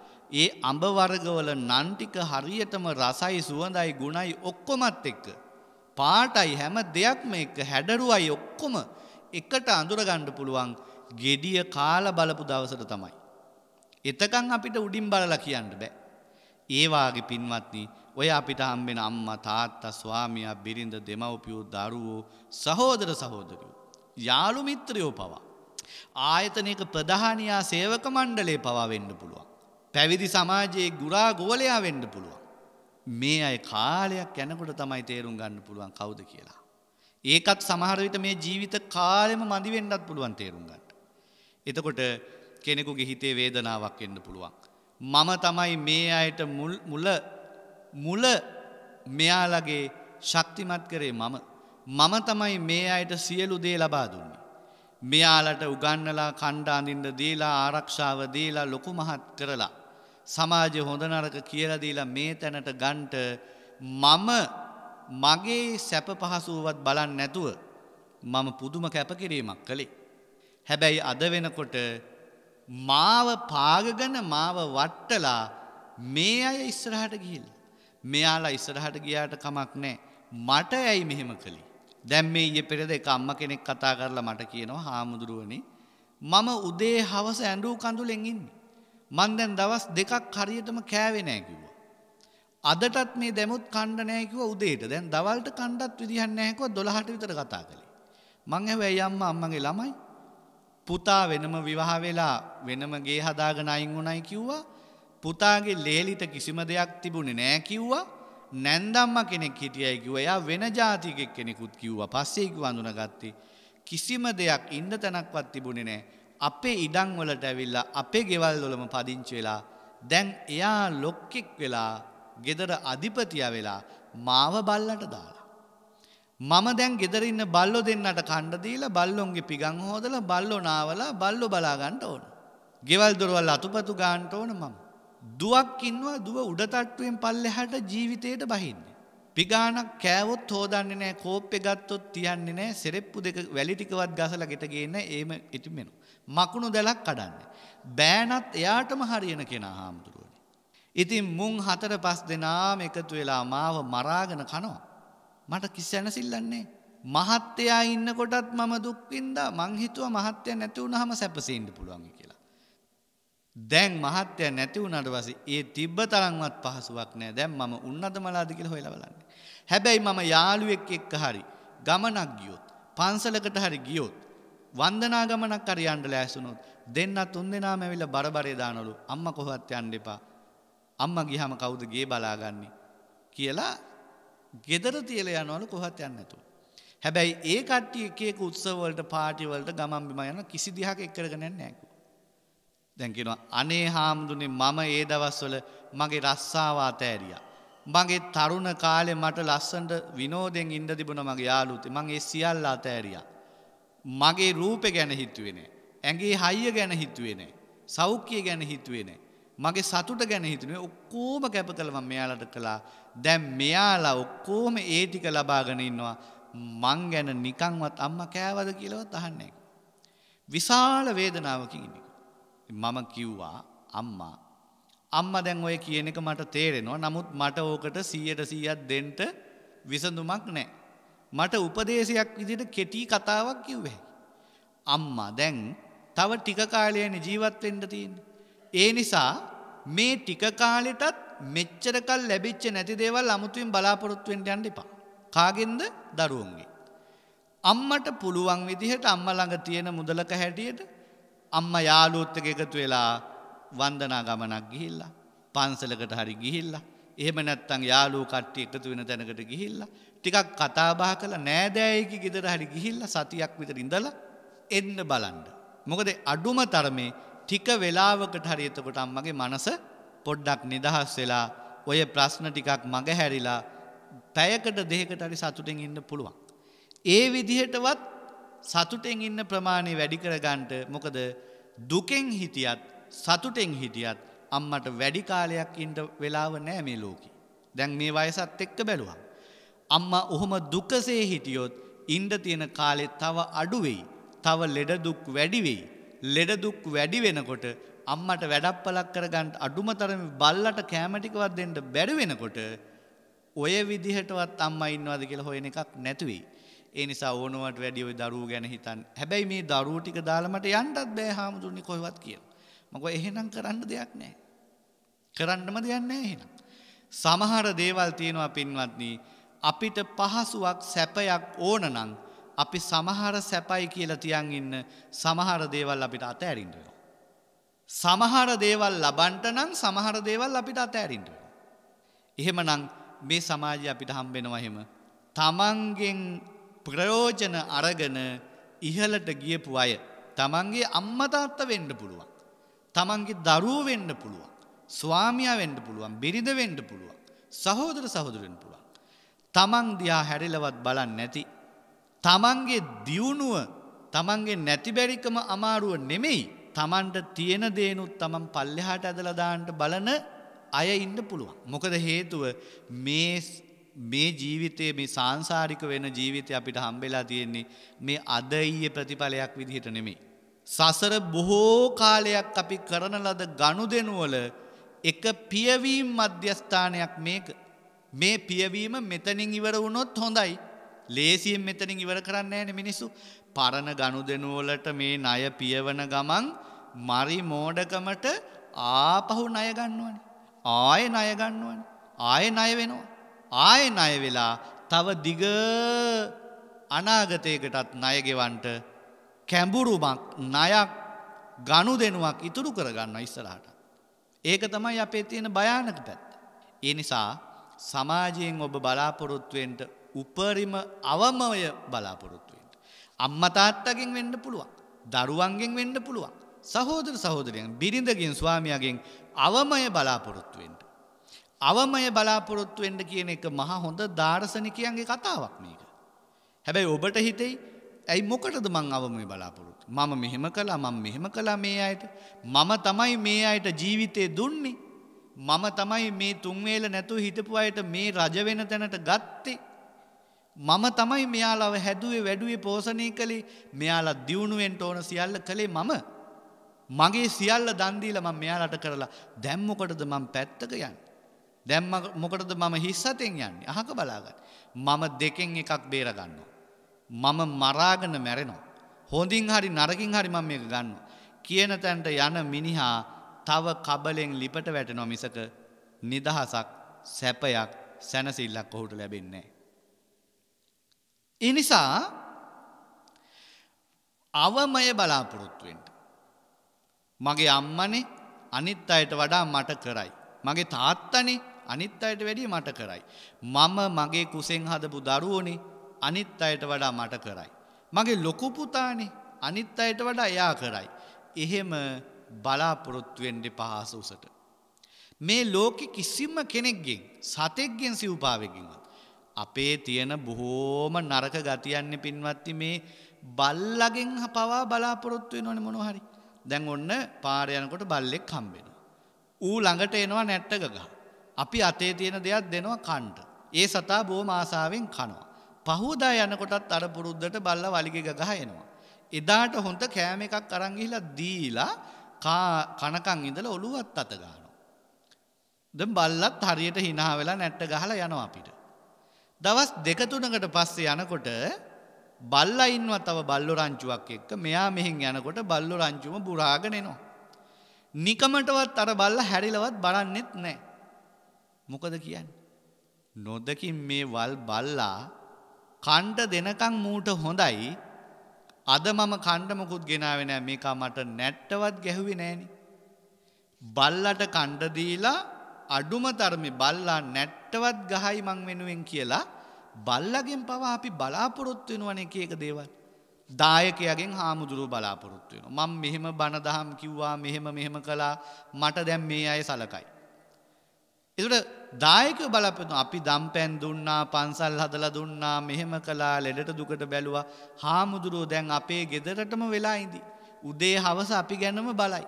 ඒ අඹ වර්ගවල නන් ටික හරියටම රසයි සුවඳයි ගුණයි ඔක්කොමත් එක්ක. පාටයි හැම දෙයක්ම එක්ක හැඩරුවයි ඔක්කොම එකට අඳුරගන්න පුළුවන් gediya කාලා බලපු දවසට තමයි. එතකන් අපිට උඩින් බලලා කියන්න බෑ. ඒවාගේ පින්වත්නි ඔය අපිට හම්බෙන අම්මා තාත්තා ස්වාමියා බිරිඳ දෙමව්පියෝ දරුවෝ සහෝදර සහෝදරියෝ යාළු මිත්‍රයෝ පවා ආයතනයක ප්‍රධානියා සේවක මණ්ඩලය පවා වෙන්න පුළුවන් පැවිදි සමාජයේ ගුරා ගෝලයා වෙන්න පුළුවන් මේ අය කාලයක් යනකොට තමයි තේරුම් ගන්න පුළුවන් කවුද කියලා ඒකත් සමහර විට මේ ජීවිත කාලෙම මදි වෙන්නත් පුළුවන් තේරුම් ගන්න එතකොට කෙනෙකුගේ හිතේ වේදනාවක් එන්න පුළුවන් මම තමයි මේ අයට මුල මුල මෙයාලගේ ශක්තිමත් කරේ මම. මම තමයි මේ අයට සියලු දේ ලබා දුන්නේ. මෙයාලට උගන්නලා කණ්ඩාඳින්ට දීලා ආරක්ෂාව දීලා ලොකු මහත් කරලා. සමාජ හොඳ නරක කියලදීලා මේ තැනට ගන්ට මම මගේ සැප පහසුවත් බලන්න නැතුව මම පුදුම කැපකිරීමක් කළේ. හැබැයි අද වෙනකොට මාව පාගගන මාව වට්ටලා මේ අය ඉස්සරහට ගිහිල්. මෙයාලා ඉස්සරහට ගියාට කමක් නෑ මට ඇයි මෙහෙම කළි. දැම් මේ ඊය පෙරද එක අම්ම කෙනෙක් කතා කරලා මට කියනවා හාමුදුරුවනි. මම උදේ හවස ඇඩුව කඳුලෙෙන්. මන් දැන් දවස් දෙකක් හරියටම කෑවෙනෑකිව. අදටත් මේ දැමුත් කණ්ඩනෑකිව උදේට දැන් දවල්ට කණ්ඩත් විදිහන්නෑකව දොළහට විතර කතා කළේ. මං ඇවැයි අම්ම අම්මගේ ළමයි පුතා වෙනම විවාහ වෙලා වෙනම ගේ හදාගෙන අයින් වුණයි කිව්වා. පුතාගේ ලේලිට කිසිම දෙයක් තිබුණේ නෑ කිව්වා. නැන්දම්ම කෙනෙක් හිටියයි කිව්වා. එයා වෙන ජාතිකෙක් කෙනෙකුත් කිව්වා. පස්සේ කිව්වා අඳුනගත්තේ. කිසිම දෙයක් ඉන්න තැනක්වත් තිබුණේ නෑ. අපේ ඉඩම් වලට ඇවිල්ලා අපේ ගෙවල් වලම පදිංචි වෙලා දැන් එයා ලොක්කෙක් වෙලා ගෙදර අධිපතියා වෙලා මාව බල්ලට දාලා මම දැන් ගෙදරඉන්න බල්ලො දෙන්නට කණ්ඩදීල බල්ලොන්ගේ පිගං හෝදල බල්ලො නාවල බල්ලො බලාගන්ට ඕන. ගෙවල් දොරවල් අතුපතු ගාන්ට ඕන මම. දුවක්කින්වා දුව උඩතට්ටුවෙන් පල්ලෙහට ජීවිතයට බහින්නේ. පිගානක් කෑවොත් හෝදන්න නෑ කෝප්පෙ ගත්තොත් තියන්නේ නෑ සෙරෙප්පු දෙක වැලිටිකවත් ගසල ගෙටගන්න ඒම ඉටිමෙනු. මකුණු දැලක් කඩන්න. බෑනත් එයාටම හරියන කෙනා හාමුදුරුවනි. ඉතින් මුං හතර පස් දෙනාම එකතු වෙලා මාව මරාගෙන කනවා. මට කිස්සැන සිල්ලන්නේ. මහත්තයා ඉන්නකොටත් මම දුක්වින්දා මංහිතුව මහත්තය නැතිව හම සැපසේන්ට පුළුවන් කියලා. දැන් මහත්තය නැතිව නඩවස ඒ තිබ්බ තරන්වත් පහසුවක් නෑ දැන් ම උන්නද මලාද කියල හොලවලන්න. හැබැයි මම යාළුවෙක් එක්ක හරි ගමනක් ගියොත් පන්සලකට හරි ගියොත් වන්දනා ගමනක් කරයන්ට ලෑසුනොත් දෙන්න තුන් දෙනා මැවිල බරබරය දානොලු අම්ම කොහොත් යන්න එපා අම්ම ගිහම කවුද ගේ බලාගන්නේ කියලා ගෙදර තියල යනවලු කොහත් යන්න ඇතු. හැබැයි ඒ කට්ටිය එකක උත්සවලට පාටිවලට ගමම්බිම යන කිසි දිහක එක්කරගන නෑකු. දැන්කෙනවා අනේ හාමුදුනේ මම ඒ දවස්වල මගේ රස්සාවාත ඇරිය. මගේ තරුණ කාලෙ මට ලස්සන්ට විනෝදෙන් ඉන්ඩ තිබුණ මගේ යාලුති මගේ සියල්ලා අතඇරිය. මගේ රූපෙ ගැන හිත්තුවෙනේ. ඇගේ හයිය ගැන හිත්තුවෙනේ. සෞඛ්‍යය ගැන හිත්තුවෙනේ. මගේ සතුට ගැන හිතනුවේ ඔක්කෝම කැපතල මම මෙයාලට කළා. දැන් මෙයාලා ඔක්කොම ඒ ටික ලබාගෙන ඉන්නවා. මං ගැන නිකන්වත් අම්මා කෑවද කියලාවත් අහන්නේ නැහැ. විශාල වේදනාවකින් ඉන්නේ. මම කිව්වා අම්මා අම්මා දැන් ඔය කියන එක මට තේරෙනවා. නමුත් මට ඕකට 100ට 100ක් දෙන්න විසඳුමක් නැහැ. මට උපදේශයක් විදිහට කෙටි කතාවක් කිව්වේ. අම්මා දැන් තව ටික කාලයනේ ජීවත් වෙන්න තියෙන්නේ. ඒ නිසා මේ ටික කාලෙටත් මෙච්චරකල් ලැබිච්ච නැති දේවල් අමුතුවෙන් බලාපොරොත්තුවෙන්ට යන්න එපා. කාගෙන්ද? දරුවන්ගෙන්. අම්මට පුළුවන් විදිහට අම්මා ළඟ තියෙන මුදලක හැටියට අම්මා යාළුවොත් එක්ක එකතු වෙලා වන්දනා ගමනක් ගිහිල්ලා පන්සලකට හරි ගිහිල්ලා එහෙම නැත්නම් යාළුවෝ කට්ටිය එකතු වෙන තැනකට ගිහිල්ලා ටිකක් කතා බහ කරලා නෑදෑයෙකි ගෙදර හරි ගිහිල්ලා සතියක් විතර ඉඳලා එන්න බලන්න. මොකද අඩුම තරමේ ටික වෙලාවකට හරි එතකොට අම්මගේ මනස පොඩ්ඩක් නිදහස් වෙලා ඔය ප්‍රශ්න ටිකක් මගහැරිලා පැයකට දෙකට හරි සතුටෙන් ඉන්න පුළුවන්. ඒ විදිහටවත් සතුටෙන් ඉන්න ප්‍රමාණය වැඩි කරගන්නට මොකද දුකෙන් හිටියත් සතුටෙන් හිටියත් අම්මට වැඩි කාලයක් ඉන්න වෙලාව නෑ මේ ලෝකේ. දැන් මේ වයසත් එක්ක බැලුවා. අම්මා ඔහොම දුකසේ හිටියොත් ඉන්න තියෙන කාලෙ තව අඩු වෙයි. තව ලෙඩ දුක් වැඩි වෙයි. ලෙඩදුක් වැඩි වෙනකොට අම්මට වැඩප්පලක් කරගන්න අඩුම තරම බල්ලට කෑමටිකවත් දෙන්න බැරි වෙනකොට ඔය විදිහටවත් අම්මා ඉන්නවද කියලා හොයන එකක් නැතුවයි. ඒ නිසා ඕනුවට වැඩි ඔය දරුවෝ ගැන හිතන්න. හැබැයි මේ දරුවෝ ටික දාලා මට යන්නත් බෑ හාමුදුරනේ කොහෙවත් කියලා. මකෝ එහෙනම් කරන්න දෙයක් නැහැ. කරන්නම දෙයක් නැහැ එහෙනම්. සමහර දේවල් තියෙනවා පින්වත්නි අපිට පහසුවක් සැපයක් ඕන නම් අපි සමහර සැපයි කියලා තියන් ඉන්න සමහර දේවල් අපිට අත ඇරින්ටුව. සමහර දේවල් ලබන්ට නම් සමහර දේවල් අපිට අත ඇරින්ටුව. එහෙම නං මේ සමාජය අපිට හම්බෙනවහෙම. තමන්ගෙන් ප්‍රයෝජන අරගන ඉහලට ගියපු අය. තමන්ගේ අම්මතාත්ත වෙන්ඩ පුළුවන්. තමන්ගේ දරුව වෙන්න පුළුවන්. ස්වාමයා වෙන්ඩ පුළුවන් බිරිඳ වෙන්ඩ පුළුවන්. සහෝදර සහෝදුරෙන් පුළුවන්. තමන් දයා හැරිලවත් බලන්න නැති තමන්ගේ දියුණුව තමන්ගේ නැතිබැරිකම අමාරුව නෙමෙයි තමන්ට තියෙන දේනුත් තමන් පල්ලෙහාට ඇදලදාන්ට බලන අය ඉන්න පුළුවන්. මොකද හේතුව මේ ජීවිතයේ මේ සංසාරික වෙන ජීවිතය අපිට හම්බෙලා තියෙන්නේ මේ අදඊය ප්‍රතිඵලයක් විදිහට නෙමෙයි. සසර බොහෝ කාලයක් අපි කරන ලද ගනුදෙනුවල එක පියවීම් මධ්‍යස්ථානයක් මේක. මේ පියවීම මෙතනින් ඉවර වුණොත් හොඳයි ලේසියෙන් මෙතනින් ඉවර කරන්නේ නැහැනේ මිනිස්සු. පරණ ගනුදෙනු වලට මේ ණය පියවන ගමන් මරි මෝඩකමට ආපහු ණය ගන්නවනේ. ආයෙ ණය ගන්නවනේ. ආයෙ ණය වෙනවා. ආයෙ ණය වෙලා තව දිග අනාගතයකටත් ණය ගෙවන්නට කැඹුරුමක් ණයක් ගනුදෙනුවක් ඉතුරු කරගන්නවා ඉස්සරහට. ඒක තමයි අපේ තියෙන භයානක පැත්ත. ඒ නිසා සමාජයෙන් ඔබ බලාපොරොත්තුවෙන්ට උපරිම අවමය බලාපොරොත්තුවෙන්. අම්ම තාත්තගෙන් වෙන්න පුළුවන්. දරුවන්ගෙන් වෙන්න පුළුවන්. සහෝදර සහෝදරයන් බිරිඳගෙන් ස්වාමියගෙන් අවමය බලාපොරොත්තුවෙන්ට. අවමය බලාපොරොත්තුවෙන්ට කියන එක මහ හොඳ දාර්ශනිකයන්ගේ කතාවක් මේක. හැබැයි ඔබට හිතෙයි ඇයි මොකටද මං අවමය බලාපොරොත්තු. මම මෙහෙම කලා මං මෙහෙම කලා මේ අයට. මම තමයි මේ අයට ජීවිතය දුන්නේ. මම තමයි මේ තුන්වේල නැතුව හිටපු අයට මේ රජවෙන තැනට ගත්තේ. මම තමයි මෙයාලව හැදුවේ වැඩුවේ පෝෂණය කළේ මෙයාලා දියුණුවෙන්ට ඕන සියල්ල කළේ මම. මගේ සියල්ල දන්දීල මම මෙයාලට කරලා දැම්මොකටද මම පැත්තක යන්න. දැම්ම මොකටද මම හිස්සතෙන් යන්නේ අහක බලාගන්න. මම දෙකෙන් එකක් බේරගන්නවා. මම මරාගෙන මැරෙනවා. හොඳින් හරි නරකින් හරි මම මේක ගන්න. කියන තැන්ට යන මිනිහා තව කබලෙන් ලිපට වැටෙනවා මිසක නිදහසක් සැපයක් සැනසිල්ලක් ඔහුට ලැබෙන්නේ. ඒ නිසා අවමය බලාපොරොත්තුවෙන්ට. මගේ අම්මනේ අනිත් අයට වඩා මට කරයි. මගේ තාත්තනේ අනිත් අයට වැඩිය මට කරයි. මම මගේ කුසෙන් හදපු දරුවනේ අනිත් අයට වඩා මට කරයි. මගේ ලොකු පුතානේ අනිත් අයට වඩා එයා කරයි. එහෙම බලාපොරොත්තුවෙන්ඩ පහස උසට. මේ ලෝකෙ කිසිම කෙනෙක්ගෙන් සතෙක්ගෙන් සිව්පාවකින්වත්. අපේ තියෙන බොහෝම නරක ගතියන්නේ පින්වත්ති මේ බල්ලගෙන් පවා බලාපොරොත්තු වෙනවනේ මොනවා හරි. දැන් ඔන්න පාර යනකොට බල්ලෙක් හම්බෙනවා. ඌ ළඟට එනවා නැට්ටක ගහ. අපි අතේ තියෙන දෙයක් දෙනවා කන්ට. ඒ සතා බොහොම ආසාවෙන් කනවා. පහුදා යනකොටත් අර පුරුද්දට බල්ලා වලිගෙ ගහ එනවා. එදාට හොඳ කෑම එකක් අරන් ගිහිලා දීලා කනකන් ඉඳලා ඔලුවත් අත ගන්නවා. දැන් බල්ලත් හරියට hina වෙලා නැට්ට ගහලා යනවා අපිට. දවස් දෙක තුනකට පස්සේ යනකොට බල්ලා ඉන්නවා තව බල්ලු රංචුවක් එක්ක මෙයා මෙහෙන් යනකොට බල්ලු රංචුම බුරාගෙන එනවා. නිකමටවත් අර බල්ලා හැරිලවත් බලන්නෙත් නැහැ. මොකද කියන්නේ? නොදකින් මේ වල් බල්ලා කණ්ඩ දෙනකම් මූට හොඳයි. අද මම කණ්ඩ මොකුත් ගෙනාවේ නෑ මේකා මට නැට්ටවත් ගැහුවේ නෑනේ. බල්ලට කණ්ඩ දීලා අඩුම ධර්මි බල්ලා නැට්ටවත් ගහයි මං වෙනුවෙන් කියලා බල්ලගෙන් පවා අපි බලාපොරොත්තු වෙනුවන එක එක දේවල්. දායකයගෙන් හාමුදුරුව බලාපොරොත්තු වෙන. මං මෙහෙම බණදහම් කිව්වා මෙහෙම මෙහෙම කලා මට දැම් මේ අය සලකයි. එතුට දායක බලපතු අපි දම් පැන් දුන්නා පන්සල් හදල දුන්නා මෙහෙම කලා ලෙඩට දුකට බැලුවා හාමුදුරුවෝ දැන් අපේ ගෙදරටම වෙලා ඉදි. උදේ හවස අපි ගැනම බලයි.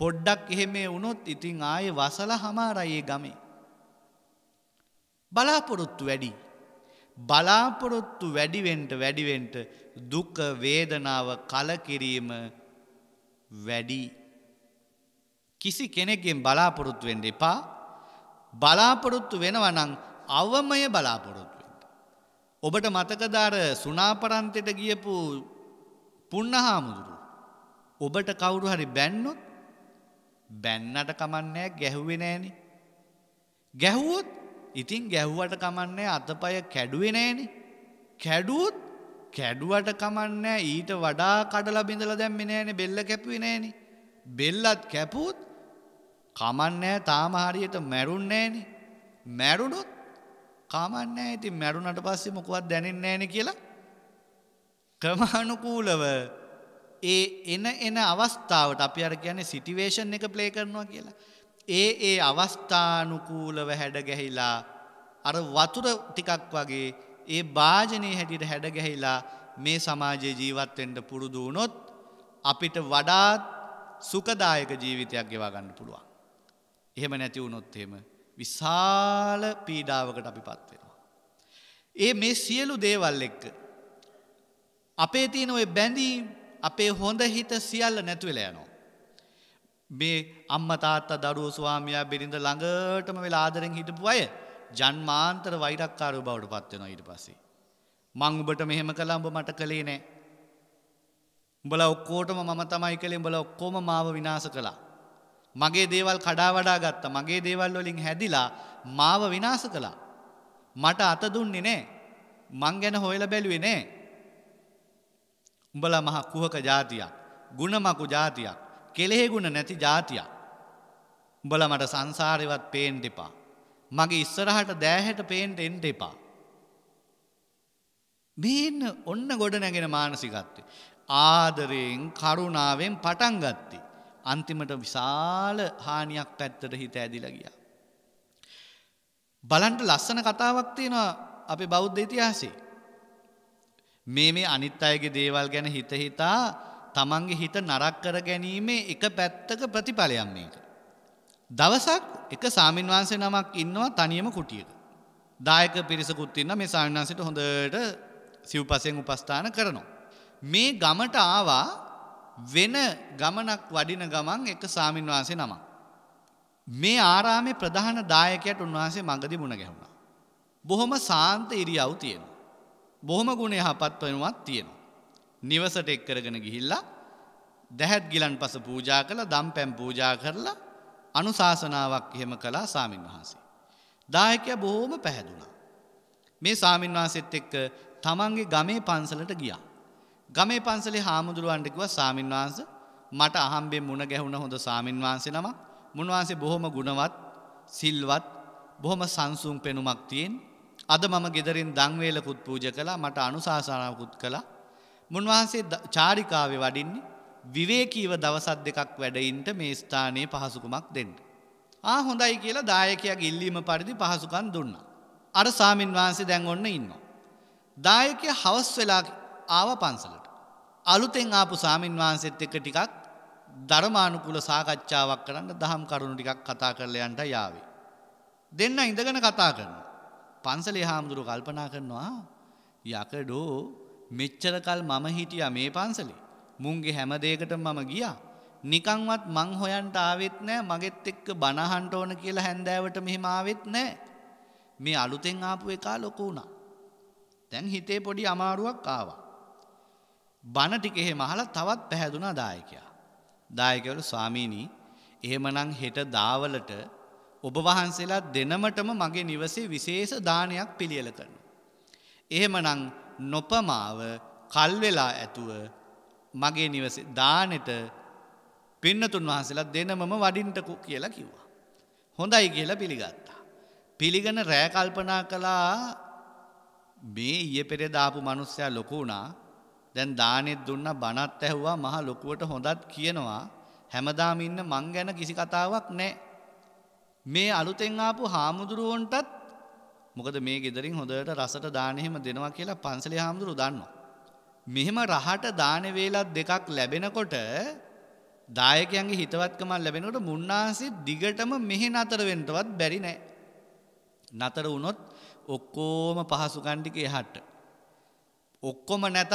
පොඩ්ඩක් එහෙම වුණොත් ඉතින් ආයේ වසල හමාරයේ ගමේ. බලාපොරොත්තු වැඩි. බලාපොරොත්තු වැඩිවෙන්ට වැඩිවෙන්ට දුක වේදනාව කලකිරීම වැඩි. කිසි කෙනෙක්ගෙන් බලාපොරොත්තු වෙන්න එපා. බලාපොරොත්තු වෙනවනම් අවමය බලාපොරොත්තු වෙන්න. ඔබට මතකදාර සුනාපරන්තයට ගියපු පුන්නහාමුදුරු. ඔබට කවුරු හරි බැන්නොත් බැන්නට කමන්නෑ ගැහුවේ නෑනේ. ගැහුවොත් ඉතින් ගැහුවට කමන්නෑ අතපය කැඩුවේ නෑනේ. කැඩුවොත් කැඩුවට කමන්නෑ ඊට වඩා කඩලා බිඳලා දැම්මේ නෑනේ බෙල්ල කැපුවේ නෑනේ. බෙල්ලත් කැපුවොත් කමන්නෑ තාම හරියට මැරුන්නේ නෑනේ. මැරුණොත් කමන්නෑ ඉතින් මැරුණට පස්සේ මොකවත් දැනෙන්නේ නෑනේ කියලා ක්‍රමානුකූලව ඒ එන එන අවස්ථාවට අපි අර කියන්නේ සිටිවේෂන් එක ප්ලේ කරනවා කියලා. ඒ ඒ අවස්ථානුකූලව හැඩ ගැහිලා අර වතුර ටිකක් වගේ ඒ භාජනයේ හැටියට හැඩ ගැහිලා මේ සමාජයේ ජීවත් වෙන්න පුරුදු වුණොත් අපිට වඩාත් සුඛදායක ජීවිතයක් ගෙවා ගන්න පුළුවන්. එහෙම නැති වුණොත් එහෙම විශාල පීඩාවකට අපිපත් වෙනවා. ඒ මේ සියලු දේවල් එක්ක අපේ තියෙන ওই බැඳීම් අපේ හොඳ හිත සියල්ල නැති වෙලා යනවා. මේ අම්මා තාත්තා දරුවෝ ස්වාමියා බිරිඳ ළඟටම වෙලා ආදරෙන් හිටපු අය ජන්මාන්තර වෛරක්කාරයෝ බවට පත් වෙනවා ඊට පස්සේ. මං ඔබට මෙහෙම කළා ඔබ මට කළේ නෑ. උඹලා ඔක්කොටම මම තමයි කළේ උඹලා ඔක්කොම මාව විනාශ කළා. මගේ දේවල් කඩාවඩා ගත්තා මගේ දේවල් වලින් හැදිලා මාව විනාශ කළා මට අත දුන්නේ නෑ මං ගැන හොයලා බැලුවේ නෑ උඹල මහ කුහක ජාතියක් ගුණමකු ජාතියක් කෙලෙහෙ ගුණ නැති ජාතියක්. උඹල මට සංසාරයවත් පේන්ට එපා. මගේ ඉස්සරහට දෑහැට පේන්ට එන්ට එපා. මේන්න ඔන්න ගොඩ නැගෙන මානසිකත්වේ. ආදරයෙන් කරුණාවෙන් පටන්ගත්ති. අන්තිමට විශාල හානියක් පැත්තට හිත ඇදිලගිය. බලන්ට ලස්සන කතාවක් තියෙනවා අපේ බෞද්ධ ඉතිහාසේ. මේ මේ අනිත් අයගේ දේවල් ගැන හිත හිතා තමන්ගේ හිත නරක් කර ගැනීමේ එක පැත්තක ප්‍රතිඵලයක් මේක. දවසක් එක සාමින්වහන්සේ නමක් ඉන්නවා තනියම කුටියක. දායක පිරිසකුත් ඉන්න මේ සාමින්වහන්සේට හොඳට සිව්පසෙන් උපස්ථාන කරනවා. මේ ගමට ආවා වෙන ගමනක් වඩින ගමන් එක සාමින්වහන්සේ නමක්. මේ ආරාමේ ප්‍රධාන දායකයට උන්වහන්සේ මඟදී මුණ ගැහුණා. බොහොම සාන්ත ඉරියව් තියෙනවා. බොහොම ගුණ යහපත් වෙනවත් තියෙනවා. නිවසට එක් කරගෙන ගිහිල්ලා දැහැත් ගිලන් පස පූජා කළ දම් පැම් පූජා කරලා අනුශාසනාවක් එහෙම කලා සාමීන් වහන්සේ. දායකය බොහෝම පැහැදුනා. මේ සාමීන් වහන්සෙත් එක්ක තමන්ගේ ගමේ පන්සලට ගියා. ගමේ පන්සලේ හාමුදුරුවන්ටකුව සාමීන් වහන්ස මට අහම්බෙන් මුණ ගැහුණ හොඳ සාමීන් වහන්සේ නමක් මුන්වහන්සේ බොහොම ගුණවත් සිල්වත් බොහොම සංසුම් පෙනුමක් තියෙන් අද මම ගෙදරින් දංවේලකුත් පූජ කලා මට අනුසාසනාවකුත් කළා මුන්වහන්සේ චාරිකාවේ වඩින්නේ විවේකීව දවසත් දෙකක් වැඩයින්ට මේ ස්ථානයේ පහසුකුමක් දෙන්න. ආ හොඳයි කියලා දායකයක් ඉල්ලීම පරිදි පහසුකන් දුන්න. අර සාමීන් වහන්සේ දැන් ඔන්න ඉන්නවා. දායකය හවස් වෙලා ආව පන්සලට. අලුතෙන් ආපු සාමීන් වහන්සේත් එක ටිකක් ධර්මානුකුල සාකච්ඡාවක් කරන්න දහම් කරුණු ටිකක් කතා කරලා යන්න යාවේ. දෙන්න ඉඳගෙන කතා කරනවා. පන්සලේ හාමුදුරු කල්පනා කරනවා යකඩෝ මෙච්චරකල් මම හිටිය මේ පන්සලේ. මුන්ගේ හැම දෙයකට මම ගියා. නිකංවත් මං හොයන්ට ආවෙත් නෑ මගෙත් එක්ක බණහන්ට ඕන කියලා හැන්දෑවට මෙහෙම ආවෙත් නෑ. මේ අලුතෙන් ආපු එකා ලොකු වුණා. දැන් හිතේ පොඩි අමාරුවක් ආවා. බණ ටික එහෙම අහලා තවත් පැහැදුනා දායකයා. දායකවරු ස්වාමීනි, එහෙමනම් හෙට දාවලට ඔබ වහන්සේලා දෙනමටම මගේ නිවසේ විශේෂ දානයක් පිළියෙල කරනවා. එහෙමනම් නොපමාව කල් වෙලා ඇතුව මගේ නිවසේ දානෙට පින්නතුන් වහන්සේලා දෙනමම වඩින්ටකෝ කියලා කිව්වා. හොඳයි කියලා පිළිගත්තා. පිළිගෙන රෑ කල්පනා කළා මේ ඊයේ පෙරේද ආපු මිනිස්සයා ලොකු වුණා. දැන් දානෙත් දුන්නා බණත් ඇහුවා මහ ලොකුවට හොඳත් කියනවා. හැමදාම ඉන්න මං ගැන කිසි කතාවක් නැහැ. මේ අලුතෙන් ආපු හාමුදුරුවන්ටත් මොකද මේ ගෙදරින් හොඳට රසට දානෙහෙම දෙනවා කියලා පන්සලේ හාමුදුරු දන්නවා. මෙහෙම රහට දාන වේලක් දෙකක් ලැබෙනකොට දායකයන්ගේ හිතවත්කමක් ලැබෙනකොට මුන්නාන්සේ දිගටම මෙහෙ නතර වෙන්නවත් බැරි නෑ. නතර වුණොත් ඔක්කොම පහසුකම් ටික එහාට. ඔක්කොම නැතත්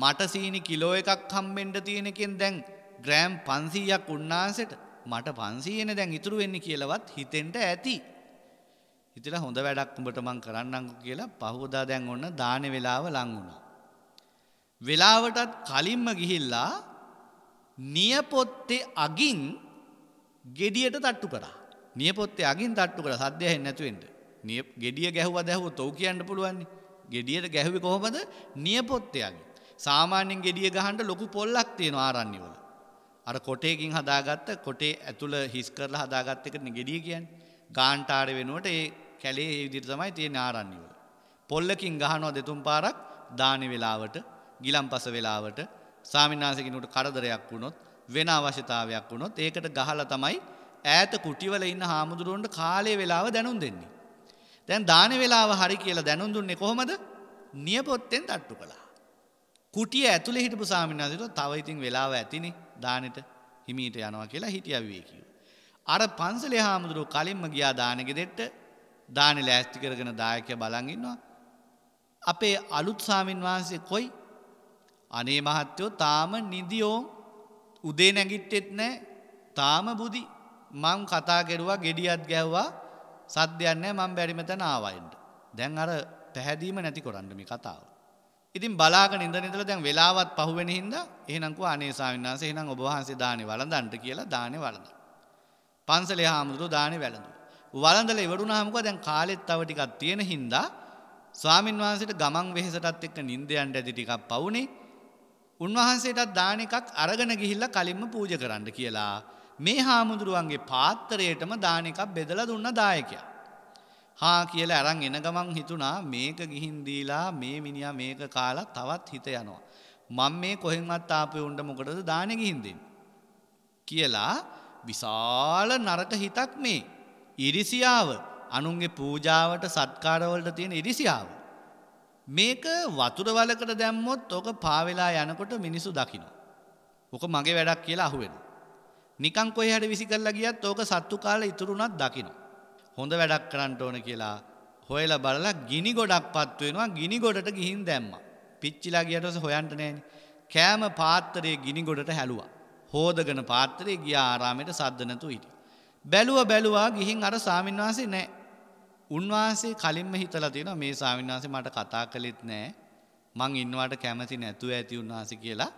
මට සීනි කිලෝ එකක් හම්බෙන්න තියෙනකෙන් දැන් ග්‍රෑම් 500ක් උන්නාසෙට මට 500නේ දැන් ඉතුරු වෙන්නේ කියලාවත් හිතෙන්ට ඇති. හිතලා හොඳ වැඩක් උඹට මං කරන්නම්කෝ කියලා පහවදා දැන් ඔන්න දාන වේලාව ලං වුණා. වේලාවටත් කලින්ම ගිහිල්ලා නියපොත්තේ අගින් gediයට තට්ටු කරා. නියපොත්තේ අගින් තට්ටු කරා සද්දය හෙන්නේ නැතු වෙන්න. නිය gediය ගැහුවා දැහුවොත් ඔව් කියන්න පුළුවන්නේ. gediයට ගැහුවේ කොහොමද? නියපොත්තේ අගින්. සාමාන්‍යයෙන් gediය ගහන්න ලොකු පොල්ලක් තියෙනවා ආරණ්‍ය වල. අර කොටයකින් හදාගත්ත කොටේ ඇතුළ හිස් කරලා හදාගත්ත එකට ගෙඩිය කියන්නේ ගාන්ටාර වෙනුවට ඒ කැලේ ඒ විදිහට තමයි තියෙන ආරණ්‍ය වල. පොල්ලකින් ගහනවා දෙතුන් පාරක් දාන වේලාවට, ගිලම්පස වේලාවට, සාමිනාසිකිනුට කරදරයක් වුණොත්, වෙන අවශ්‍යතාවයක් වුණොත් ඒකට ගහලා තමයි ඈත කුටිවල ඉන්න හාමුදුරුවන්ට කාලේ වේලාව දැනුම් දෙන්නේ. දැන් දාන වේලාව හරි කියලා දැනුම් දුන්නේ කොහොමද? නියපොත්තෙන් තට්ටු කළා. කුටිය ඇතුලේ හිටපු සාමිනාසිට තව ඉතින් වේලාව ඇතිනේ. දානෙට හිමීට යනවා කියලා හිටියව්වේ කිව්වා. අර පන්සලේ හාමුදුරුවෝ කලින්ම ගියා දානෙගෙදෙට්ට දානෙ ලෑස්ති කරගෙන දායකයා බලන් ඉන්නවා. අපේ අලුත් ස්වාමින් වහන්සේ කොයි අනේ මහත්තයෝ තාම නිදියෝ උදේ නැගිට්ටෙත් නෑ තාම බුදි මං කතා කෙරුවා ගෙඩියත් ගැව්වා සද්‍යයන්නෑ මං බැරිමත නාවයින්ට. දැන් අර පැහැදීම නැති කොරන්ඩමි කතාව. ඉතින් බලාගෙන ඉඳ ඉඳලා දැන් වෙලාවත් පහු වෙන හින්දා එහෙනම් කෝ අනේ ස්වාමීන් වහන්සේ එහෙනම් ඔබ වහන්සේ දානේ වළඳන්ට කියලා දානේ වළඳා. පන්සලේ හාමුදුරුවෝ දානේ වැළඳුවා. වළඳලා ඉවරුණාම කෝ දැන් කාලෙත් තව ටිකක් තියෙන හින්දා ස්වාමින් වහන්සේට ගමන් වෙහෙසටත් එක්ක නිින්ද යන්න ඇති ටිකක් පවුනේ. උන්වහන්සේටත් දාන එකක් අරගෙන ගිහිල්ලා කලින්ම පූජ කරන්න කියලා මේ හාමුදුරුවන්ගේ පාත්‍රයටම දාන එකක් බෙදලා දුන්න දායකයා. හා කියලා අරන් එන ගමන් හිතුණා මේක ගිහින් දීලා මේ මිනිහා මේක කාලා තවත් හිත යනවා. මම මේ කොහෙන්වත් ආපේ උණ්ඩ මොකටද දානෙ ගිහින් දෙන්නේ කියලා විශාල නරක හිතක් මේ ඉරිසියාව අනුන්ගේ පූජාවට සත්කාරවලට තියෙන ඉරිසියාව. මේක වතුර වලකට දැම්මොත් ඕක පාවෙලා යනකොට මිනිසු දකින්න. ඕක මගේ වැඩක් කියලා අහුවෙන. නිකං කොයි හැට විසි කරලා ගියත් ඕක සත්තු කාලේ ඉතුරුණත් දකින්න. හොඳ වැඩක් කරන්න ඕන කියලා හොයලා බලලා ගිනි ගොඩක්පත් වෙනවා ගිනි ගොඩට ගිහින් දැම්මා. පිච්චිලා ගියට පස්සේ හොයන්න නෑනේ. කෑම පාත්‍රයේ ගිනි ගොඩට හැලුවා. හෝදගෙන පාත්‍රයේ ගිය ආරාමයට සද්ද නැතුව හිටියා. බැලුව බැලුවා ගිහින් අර ස්වාමින්වහන්සේ නෑ. උන්වහන්සේ කලින්ම හිතලා තියෙනවා මේ ස්වාමින්වහන්සේ මට කතා කළෙත් නෑ. මං ඉන්නවට කැමති නැතුව ඇති උන්වහන්සේ කියලා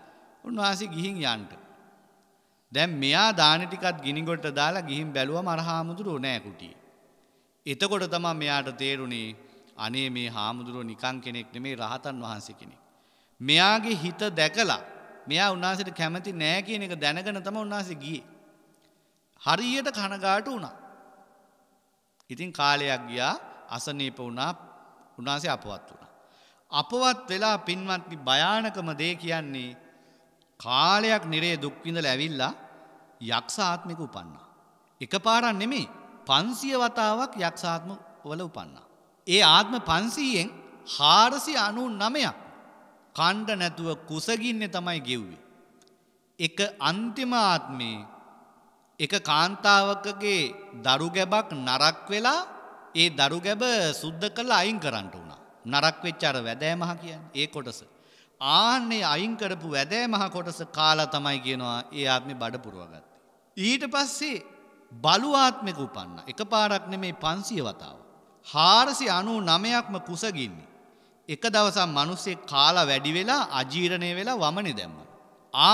උන්වහන්සේ ගිහින් යන්න. දැන් මෙයා දාන ටිකත් ගිනිගොඩට දාලා ගිහින් බැලුවම අර හාමුදුරුවෝ නෑ කුටියේ. එතකොට තමා මෙයාට තේරුණේ අනේ මේ හාමුදුරුව නිකං කෙනෙක් නෙමේ රහතන් වහන්සේ කෙනෙක්. මෙයාගේ හිත දැකලා මෙයා උන්වහන්සට කැමති නෑ කියන එක දැනගෙන තම උන්වහන්සේ ගිය. හරියට කනගාට වුණා. ඉතින් කාලයක් ගියා අසනීප වුණා උන්වහන්සේ අපවත් වුණා. අපවත් වෙලා පින්වත්නි භයානකම දේ කියන්නේ කාලයක් නිරේ දුක්විඳ ලැවිල්ලා යක්ෂ ආත්මික උපන්නා. එක පාරන් නෙමේ පන්සිය වතාවක් යක්ෂාත්ම වල උපන්නා. ඒ ආත්ම පන්සීයෙන් හාරසි අනු නමයක් කණ්ඩ නැතුව කුසගින්න තමයි ගෙව්වේ. එක අන්තිමාත්මේ එක කාන්තාවකගේ දරු ගැබක් නරක් වෙලා ඒ දරු ගැබ සුද්ධ කළ අයින් කරන්නට වුණා. නරක් වෙච්චාර වැදෑමහ කියන් ඒ කොටස. ආන්නේ අයින් කරපු වැදෑමහ කොටස කාලා තමයි කියනවා ඒ ආත්මේ බඩ පුරවගත්තේ. ඊට පස්සේ බලුආත්මෙක උපන්න. එකපාරක් නෙමේ 500 වතාව. 499ක්ම කුසගින්නේ. එක දවසක් මිනිස්සේ කාලා වැඩි වෙලා අජීර්ණය වෙලා වමනේ දැම්මා.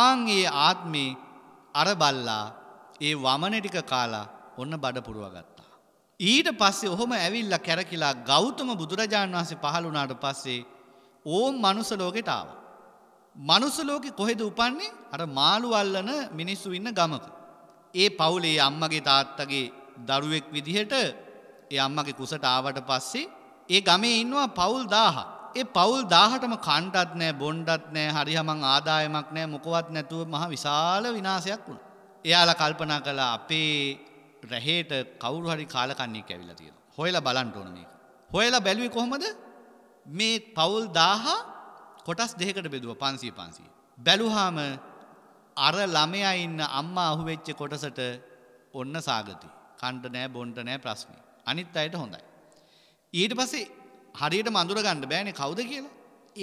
ආන් ඒ ආත්මේ අර බල්ලා ඒ වමනේ ටික කාලා ඔන්න බඩ පුරවා ගත්තා. ඊට පස්සේ ඔහොම ඇවිල්ලා කැරකිලා ගෞතම බුදුරජාණන් වහන්සේ පහළ වුණාට පස්සේ ඕම් මනුස්ස ලෝකෙට ආවා. මනුස්ස ලෝකෙ කොහෙද උපන්නේ? අර මාළු අල්ලන මිනිස්සු ඉන්න ගමක. ඒ පවුලේ අම්මගේ තාත්තගේ දරුවෙක් විදිහට ඒ අම්මගේ කුසට ආවට පස්සේ ඒ ගමේ ඉන්නවා පවුල් දාහ. ඒ පවුල් දාහටම කණ්ඩත් නෑ බොන්්ඩත් නෑ හරිහමං ආදායමක් නෑ මොකවත් නැතුව මහ විශාල විනාසයක් වුණ. එයාල කල්පනා කළ අපේ රැහේට කවුරු හරි කාලකන්නේ කැවිල තියෙන. හොයලා බලන්ට ඕන මේක. හොයලා බැලුවේ කොහොමද මේ පවුල් දාහ කොටස් දෙකට බෙදුව පන්සී පන්සී. බැලුහාම අර ළමයා ඉන්න අම්මා අහුවෙච්ච කොටසට ඔන්න සාගති. කණ්ඩ නෑ බොන්ට නෑ ප්‍රශ්නේ. අනිත් අයට හොඳයි. ඊට පස්සේ හරියට මඳුර ගන්න බෑනේ කවුද කියලා.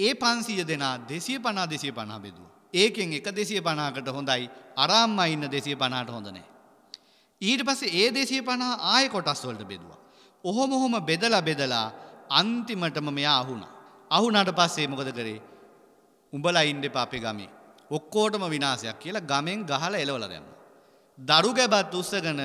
ඒ 500 දෙනා 250 250 බෙදුවා. ඒකෙන් එක 250කට හොඳයි අර අම්මා ඉන්න 250ට හොඳ නෑ. ඊට පස්සේ ඒ 250 ආයෙ කොටස් වලට බෙදුවා. ඔහොම ඔහොම බෙදලා බෙදලා අන්තිමටම මෙයා අහුණා. අහුණාට පස්සේ මොකද කරේ? උඹලා ඉන්න එපා අපේ ගමේ. ඔක්කෝටම විනාශයක් කියලා ගමෙන් ගහලා එලවලා දැම්මා. දරු ගැබත් උස්සගෙන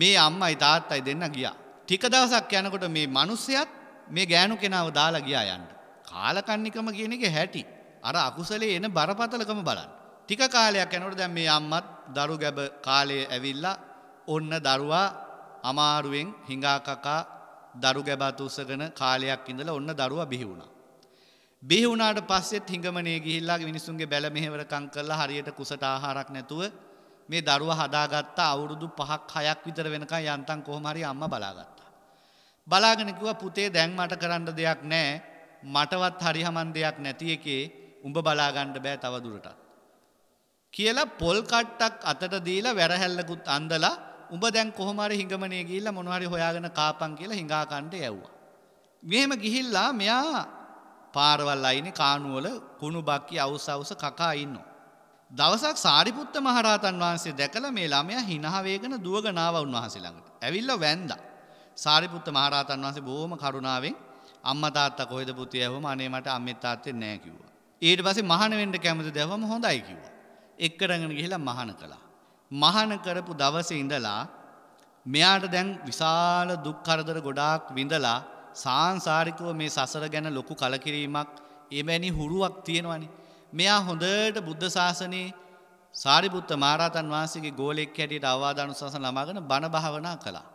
මේ අම්මයි තාත්තයි දෙන්න ගියා. ටික දවසක් යනකොට මේ මිනිස්සයත් මේ ගෑනු කෙනාව දාලා ගියා යන්න. කාලකන්නිකම කියන එක හැටි. අර අකුසලේ එන බරපතලකම බලන්න. ටික කාලයක් යනකොට දැන් මේ අම්මත් දරු ගැබ කාලයේ ඇවිල්ලා ඔන්න දරුවා අමාරුවෙන් හිඟා කකා දරු ගැබත් උස්සගෙන කාලයක් ඉඳලා ඔන්න දරුවා බිහි වුණා. බිහිවුණට පස්සෙත් හිඟමනේ ගිහිල්ලාගේ මිනිසුන්ගේ බැල මෙහෙවරකං කරලා හරියට කුසට ආහාරක් නැතුව මේ දරුව හදාගත්ත අවුරුදු පහක් හයක් විතර වෙනකම් යන්තම් කොහොම හරි අම්මා බලාගත්තා. බලාගෙන කිව්වා පුතේ දැන් මට කරන්න දෙයක් නැහැ. මටවත් හරිහමන් දෙයක් නැති එකේ උඹ බලා ගන්න බෑ තව දුරටත්. කියලා පොල් කට්ටක් අතට දීලා වැරහැල්ලකුත් අඳලා උඹ දැන් කොහොම හරි හිඟමනේ ගිහිල්ලා මොනවා හරි හොයාගෙන කාපන් කියලා හිඟා කණ්ඩේ යවුවා. මෙහෙම ගිහිල්ලා මෙයා පාරවල් අයිනේ කානුවල කුණු බක්කි අවුස් අවුස කකා ඉන්නවා. දවසක් සාරිපුත්ත මහරහතන් වහන්සේ දැකලා මේ ළමයා hina වේගන දුවගෙන ආව උන්වහන්සේ ළඟට. ඇවිල්ලා වැන්දා. සාරිපුත්ත මහරහතන් වහන්සේ බොහොම කරුණාවෙන් අම්මා තාත්තා කොහෙද පුතේ ඇහුවම අනේ මට අම්මේ තාත්තේ නැහැ කිව්වා. ඊට පස්සේ මහාන වෙන්න කැමති දැවම හොඳයි කිව්වා. එක්කරගෙන ගිහිල්ලා මහාන කළා. මහාන කරපු දවසේ ඉඳලා මෙයාට දැන් විශාල දුක් කරදර ගොඩාක් විඳලා සාංසාරිකව මේ සසර ගැන ලොකු කලකිරීමක් එවැනි හුරුවක් තියෙනවනි. මෙයා හොඳට බුද්ධ ශාසනයේ සාරිපුත්ත මහරහතන් වහන්සේගේ ගෝලෙක් හැටියට අවවාදානුශාසන ළමාගෙන බණ භාවනා කළා.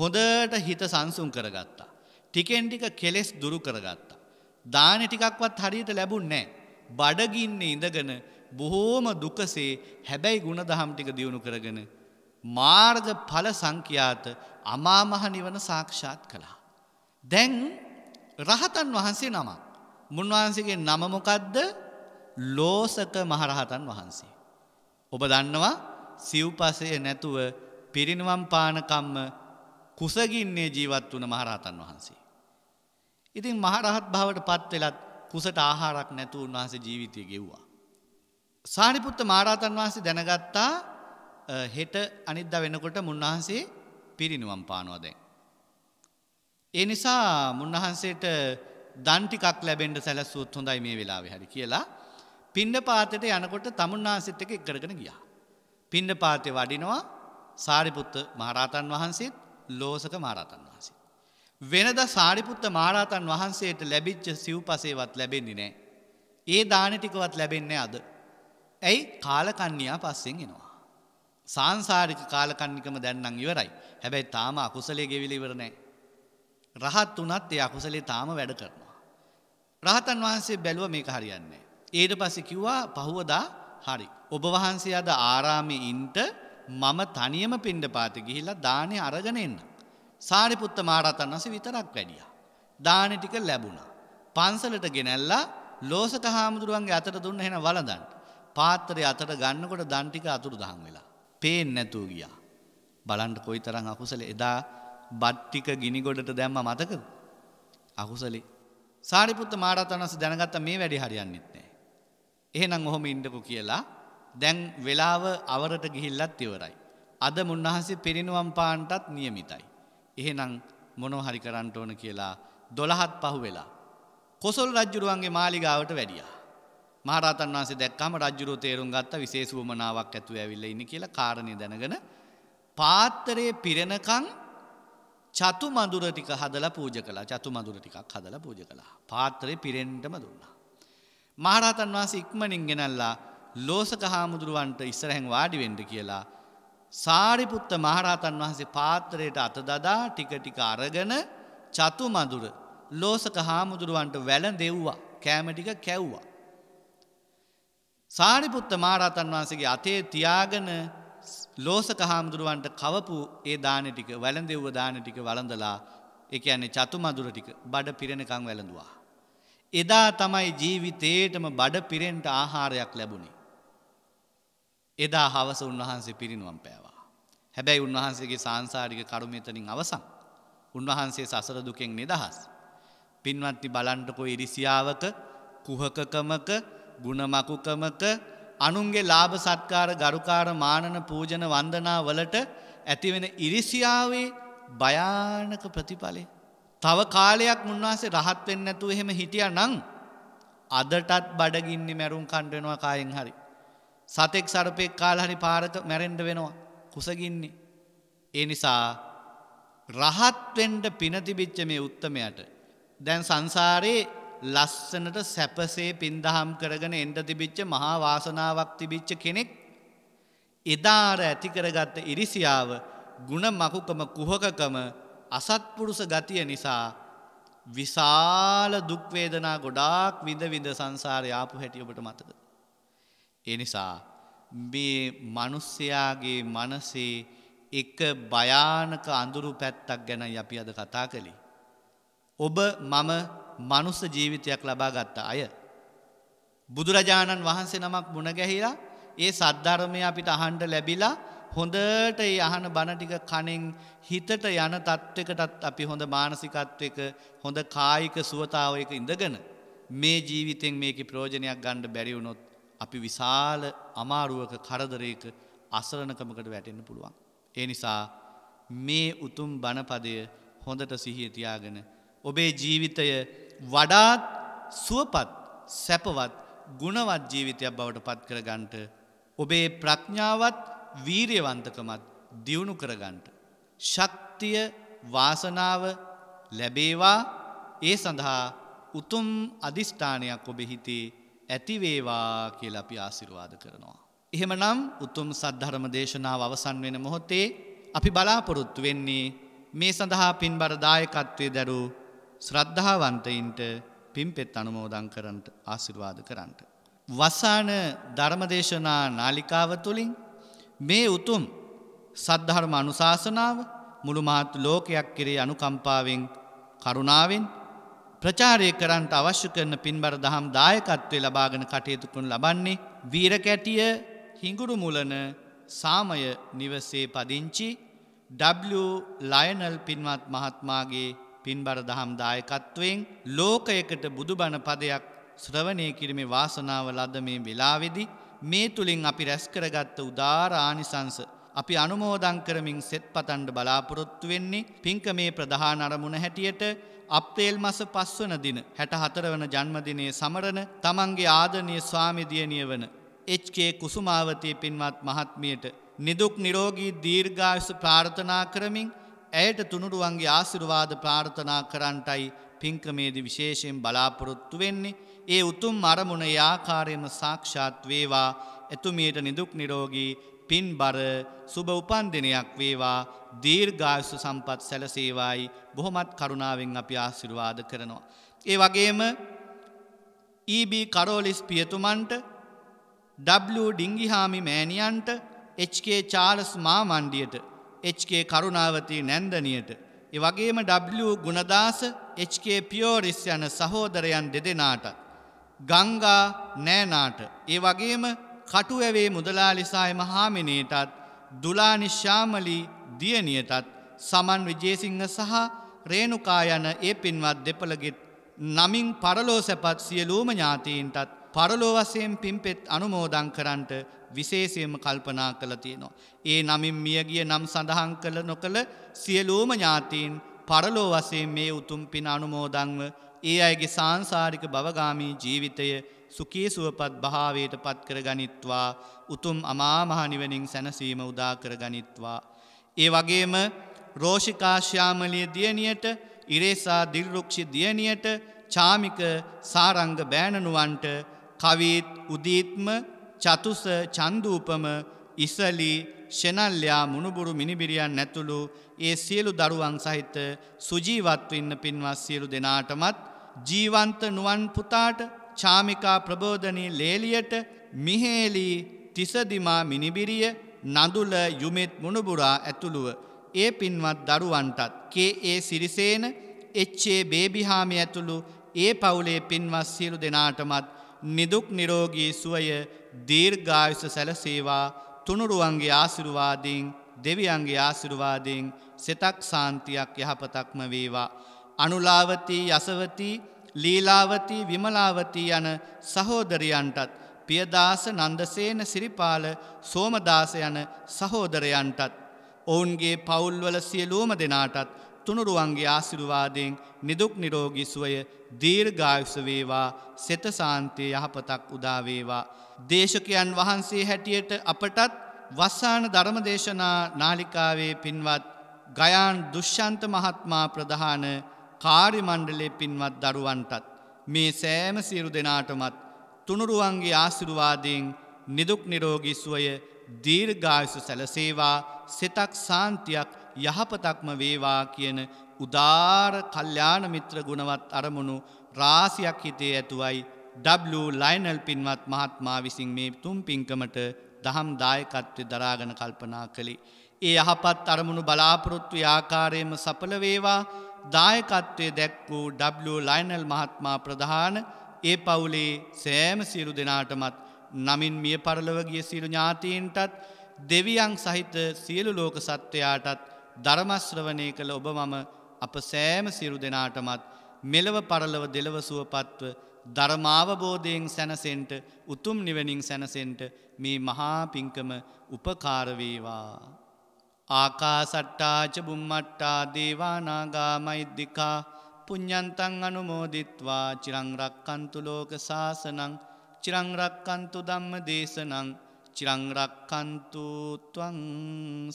හොඳට හිත සංසුන් කරගත්තා. ටිකෙන් ටික කෙලෙස් දුරු කරගත්තා. දානෙ ටිකක්වත් හරියට ලැබුණේ නැහැ. බඩගින්නේ ඉඳගෙන බොහෝම දුකසේ හැබැයි ಗುಣදහම් ටික දියුණු කරගෙන මාර්ගඵල සංඛ්‍යාත අමාමහ නිවන සාක්ෂාත් කළා. දැන් රහතන් වහන්සේ නමක්. මුන්වහන්සේගේ නම මොකද්ද? ලෝසක මහරහතන් වහන්සේ. ඔබ දන්නවා සිව්පසය නැතුව පිරිනිවන් පානකම්ම කුසගින්නේ ජීවත් වුණ මහරහතන් වහන්සේ. ඉතින් මහරහත් භාවට පත් වෙලත් කුසට ආහාරක් නැතුව උන්වහන්සේ ජීවිතය ගෙව්වා. සාරිපුත්ත මහරහතන් වහන්සේ දැනගත්තා හෙට අනිද්දා වෙනකොට මුන්වහන්සේ පිරිනිවන් පානවා දැන්. ඒ නිසා මුන්වහන්සේට දන්ටිකක් ලැබෙන්ට සැලස්සුත් හොඳයි මේ වෙලාවෙ හරි කියලා පින්ඩ පාතයට යනකොට තමුන්නාසිට්ට එක කරගෙන ගියා. පින්ඩ පාතය වඩිනවා සාරිපුත්ත මහරාතන් වහන්සේත් ලෝසක මාරාතන් වහන්සේ. වෙනද සාරිපුත්ත මාරාතන් වහන්සේට ලැබිච්ච සිව්පසේවත් ලැබෙන්නේ නෑ. ඒ දානටිකවත් ලැබෙන්නේ අද. ඇයි කාලකන්නයා පස්සෙන් එනවා. සංසාරික කාලකන්නිකම දැන්නම් ඉවරයි හැබැයි තාම අකුසලේ ගෙවිලිවරනෑ රහත් වුණත් ඒ අකුසලේ තාම වැඩ කරනවා. රහතන් වහන්සේ බැලුව මේක හරියන්නේ. ඊට පස්සේ කිව්වා පහවදා හරි. ඔබ වහන්සේ අද ආරාමේ ඉන්න මම තනියම පිණ්ඩපාතේ ගිහිල්ලා දානේ අරගෙන එන්න. සාරිපුත්ත මහරහතන් වහන්සේ විතරක් වැඩියා. දාන ටික ලැබුණා. පන්සලට ගෙනැල්ලා ලෝසක හාමුදුරුවන්ගේ අතට දුන්න හෙන වලදන්. පාත්‍රය අතට ගන්නකොට දන් ටික අතුරු දහන් වෙලා. පේන්නේ නැතුව ගියා. බලන්න කොයිතරම් අකුසල එදා බට්ටික ගිනිගොඩට දැම්ම මතකද. අහුසලේ සාරිපුත්ත මාරාතනස දැනගත්ත මේ වැඩි හරියන්නෙත් නෑ. එහෙනම් ඔහොම ඉන්ඩකු කියලා දැන් වෙලාව අවරට ගිහිල්ලත් ඉවරයි. අද මුන්වහන්සේ පිරිනුවම් පාන්ටත් නියමිතයි. එහෙනම් මොනෝ හරි කරන්ට ඕන කියලා දොළහත් පහු වෙලා. කොසල් රජ්ජුරුවන්ගේ මාලිගාවට වැඩියා. මහරතන් වන්සේ දැක්කම රජ්ජුරු තේරුම් ගත්ත විශේෂුවමනාවක් ඇතුව ඇවිල්ල ඉන්න කියලා කාරණය දැනගෙන පාත්තරයේ පිරෙනකං චතු මඳුර ටික හදලා පූජ කළා. චතු මඳුර ටිකක් හදලා පූජ කළා. පාත්‍රේ පිරෙන්නම දුන්නා. මහරහතන් වහන්සේ ඉක්මනින් ගෙනල්ලා ලෝසක හාමුදුරුවන්ට ඉස්සරහෙන් වාඩි වෙන්න කියලා සාරිපුත්ත මහරහතන් වහන්සේ පාත්‍රයට අත දදා ටික ටික අරගෙන චතු මඳුර ලෝසක හාමුදුරුවන්ට වැළඳෙව්වා. කෑම ටික කැව්වා. සාරිපුත්ත මහරහතන් වහන්සේගේ අතේ තියාගෙන ලෝසක හාමුදුරුවන්ට කවපු ඒ දාන ටික වැළඳෙව්ව දාන ටික වළඳලා ඒ කියන්නේ චතුමදුර ටික බඩ පිරෙනකන් වැළඳුවා. එදා තමයි ජීවිතේටම බඩ පිරෙන්ට ආහාරයක් ලැබුණේ. එදා හවස උන්වහන්සේ පිරිනුවම් පෑවා. හැබැයි උන්වහන්සේගේ සංසාරික කරුමෙතනින් අවසන්. උන්වහන්සේ සසර දුකෙන් නිදහස්. පින්වත්ති බලන්ටකෝ ඉරිසියාවක කුහකකමක ගුණමකුකමක අනුන්ගේ ලාභ සත්කාර ගරුකාර මානන පූජන වන්දනා වලට ඇතිවෙන ඉරිසියාවේ භයානක ප්‍රතිඵලේ. තව කාලයක් උන්වහන්සේ රහත් වෙන්න ඇතුව එහෙම හිටිය නං අදටත් බඩගින්න මැරුම් කණ්ඩෙනවා කායෙන් හරි. සතෙක් සරපෙක් කාල් හරි පාරක මැරෙන්ඩ වෙනවා කුසගින්නේ. ඒ නිසා රහත්වෙන්ට පිනතිබිච්ච මේ උත්තමයට. දැන් සංසාරයේ ලස්සනට සැපසේ පින්දහම් කරගෙන එන්ඩ තිබිච්ච මහා වාසනාවක් තිබිච්ච කෙනෙක් එදාර ඇතිකරගත්ත ඉරිසියාව ගුණ මකුකම කුහකකම අසත්පුරුස ගතිය නිසා විශාල දුක්වේදනා ගොඩාක් විඳ විඳ සංසාරය ආපු හැටියඔබට මතක. එනිසා මේ මනුස්සයාගේ මනසේ එක භයානක අඳුරු පැත්තක් ගැන අපි අද කතා කළි. ඔබ මම මනුස්ස ජීවිතයක් ලබා ගත්තා අය. බුදුරජාණන් වහන්සේ නමක් මුණගැහිලා ඒ සද්ධර්මය අපිට අහන්ඩ ලැබිලා හොඳට ඒ අහන බණටික කණෙන් හිතට යන තත්ත්වකටත් අපි හොඳ මානසිකත්වක හොඳ කායික සුවතාවයක ඉඳගෙන මේ ජීවිතෙන් මේක ප්‍රෝජනයක් ගණ්ඩ බැරිවුණොත් අපි විශාල අමාරුවක කරදරයක අසරණකමකට වැටෙන්න්න පුළුවන්. ඒ නිසා මේ උතුම් බණපදය හොඳට සිහිය තියාගෙන ඔබේ ජීවිතය වඩාත් සුවපත් සැපවත් ගුණවත් ජීවිතයක් බවට පත් කරගන්ට ඔබේ ප්‍රඥාවත් වීරයවන්තකමත් දියුණු කරගන්ට. ශක්තිය වාසනාව ලැබේවා ඒ සඳහා උතුම් අධිෂ්ඨානයක් ඔබ හිතේ ඇතිවේවා කියල අපි ආසිරවාද කරනවා. එහෙමනම් උතුම් සද්ධරම දේශනාව අවසන් වෙන මොහොතේ අපි බලාපොරොත්තු වෙන්නේ මේ සඳහා පින් බරදායකත්වය දැරූ ශ්‍රද්ධාවන්තයින්ට පිම්පෙත් අනුමෝදං කරන්ට ආසිර්වාද කරන්ට. වසාන ධර්මදේශනා නාලිකාව තුළින් මේ උතුම් සද්ධර්ම අනුශාසනාව මුළුමහත් ලෝකයක් කිරේ අනුකම්පාවෙන් කරුණාවෙන් ප්‍රචාරය කරන්ට අවශ්‍ය කරන පින්බර දහම් දායකත්වය ලබාගෙන කටයුතුකුන් ලබන්නේ වීරකැටිය හිඟුරු මුලන සාමය නිවසේ පදිංචි W ලයනල් පින්වත් මහත්මාගේ පින්බර දහම් දායකත්වයෙන් ලෝකයකට බුදුබණ පදයක් ශ්‍රවණය කිරීමේ වාසනාව ලද මේ වෙලාවේදී මේ තුලින් අපි රැස් කරගත්ත උදාර ආනිසංස අපි අනුමෝදන් කරමින් සෙත්පතන්ඩ බලාපොරොත්තු වෙන්නේ පින්කමේ ප්‍රධාන අරමුණ හැටියට අප්‍රේල් මස 5 වන දින 64 වන ජන්මදිනයේ සමරන තමන්ගේ ආදරණීය ස්වාමි දියණිය වන HK කුසුමාවතී පින්වත් මහත්මියට නිදුක් නිරෝගී දීර්ඝායුෂ ප්‍රාර්ථනා කරමින් ඇයට තුනුරුවන්ගේ ආසිරුවාද ප්‍රාර්ථනා කරන්ටයි පින්කමේදි විශේෂයෙන් බලාපොරොත්තු වෙන්නේ ඒ උතුම් අරමුණ යාකාරයෙන්ම සාක්ෂාත් වේවා එතුමියට නිදුක් නිරෝගී පින් බර සුභ උපන් දෙනයක් වේවා දීර්ඝායුෂ සම්පත් සැලසේවායි බොහොමත් කරුණාවෙන් අපි ආශිර්වාද කරනවා. ඒ වගේම EB Carolis පියතුමන්ට W ඩිංගිහාමි මෑණියන්ට HK චාලස් මාමණ්ඩියට HK Karunawathi නැන්දනියට. ඒ වගේම W ගුණදාස HK පියෝරිස් යන සහෝදරයන් දෙදෙනාට. ගංගා නෑනාට. ඒ වගේම කටුවැවේ මුදලාලිසායම හාමිනේටත් දුලානිශ්‍යාමලී දියනියටත් සමන් විජේසිංහ සහ රේණුකා යන ඒ පින්වත් දෙපළගෙත් නමින් පරලෝ සැපත් සියලූම ඥාතීන්ටත් පරලෝ වසයෙන් පිම්පෙත් අනුමෝදං කරන්ට විශේෂයම කල්පනා කළ තියෙනවා. ඒ නමින් මියගිය නම් සඳහන් කළ නොකළ සියලූම ඥාතීන් පරලෝ වසයෙන් මේ උතුම් පින අනුමෝදංව ඒ අයගේ සංසාරික බවගාමී ජීවිතය සුකී සුවපත් භාවයට පත්කර ගනිත්වා උතුම් අමාමහනිවනින් සැනසීම උදාකර ගනිත්වා. ඒ වගේම රෝෂිකාශ්‍යාමලිය දියණියට ඉරේසා දිල්රුක්ෂි දියණියට චාමික සාරංග බෑණනුවන්ට කවිත් උදීත්ම චතුස චන්දූපම ඉසලි ෂෙනල්ලයා මුණුබුරු මිනිබිරියන් ඇතුළු ඒ සියලු දරුවන් සහිත සුජීවත්වන්න පින්වත් සියලු දෙනාටමත් ජීවන්ත නුවන් පුතාට චාමිකා ප්‍රබෝධනී ලේලියට මිහේලී තිසදිමා මිනිබිරිය නඳුල යුමෙත් මුණුබුරා ඇතුළුව ඒ පින්වත් දරුවන්ටත් කේ ඒ සිරිසේන එච්චේ බේබිහාමි ඇතුළු ඒ පවුලේ පින්වත් සියලු දෙනාටමත් නිදුක් නිරෝගී සුවය දීර්ඝායුෂ සැලසේවා තුනුරුවන්ගේ ආශිර්වාදයෙන් දෙවියන්ගේ ආශිර්වාදයෙන් සිතක් සාන්තියක් යහපතක්ම වේවා. අනුලාවතී යසවතී ලීලාවතී විමලාවතී යන සහෝදරයන්ටත් පියදාස නන්දසේන සිරිපාල සෝමදාස යන සහෝදරයන්ටත් ඔවුන්ගේ පවුල්වල සියලූම දෙනාටත් තුනුරුවන්ගේ ආසිරුවාදයෙන් නිදුක් නිරෝගි සුවය දීර්ඝායුසවේවා සෙතසාන්තය යහපතක් උදාවේවා. දේශකයන් වහන්සේ හැටියට අපටත් වස්සාන ධර්මදේශනා නාලිකාවේ පින්වත් ගයාන් දුෂ්‍යන්ත මහත්මා ප්‍රධාන කාරිමණ්ඩලේ පින්වත් දරුවන්ටත්. මේ සෑම සියරු දෙනාටමත් තුනුරුවන්ගේ ආසිරුවාදයෙන් නිදුක් නිරෝගි සුවය දීර්ඝායුසු සැලසේවා සෙතක් සාන්තියක් යහපතක්ම වේවා කියන උදාර කල්්‍යාන මිත්‍ර ගුණවත් අරමුණු රාසියක් හිතේ ඇතුවයි W ලයිනල් පින්වත් මහත්මා විසින් මේ තුම් පින්කමට දහම් දායකත්වය දරාගන කල්පනා කළේ. ඒ යහපත් අරමුණු බලාපොරොත්තු ආකාරයම සපලවේවා දායකත්වය දැක්වූ W ලයිනල් මහත්මා ප්‍රධාන ඒ පවුලේ සෑම සිරු දෙනාටමත් නමින් මිය පරලවගිය සිරු ඥාතීන්ටත් දෙවියන් සහිත සියලු ලෝක සත්වයාටත් ධර්මශ්‍රවනය කළ ඔබ මම අප සෑම සිරු දෙනාටමත් මෙලව පරලව දෙලව සුවපත්ව ධර්මාවබෝධයෙන් සැනසෙන්ට උතුම් නිවනින් සැනසෙන්ට මේ මහා පිංකම උපකාරවේවා. ආකා සට්ටාච බුම්මට්ටා දේවානාගා මෛද්දිකා පුඤ්ඥන්තන් අනුමෝදිත්වා චිරංරක්කන්තු ලෝක ශාසනං චිරංරක්කන්තු දම්ම දේශනං චිරංරක්කන්තුත්වන්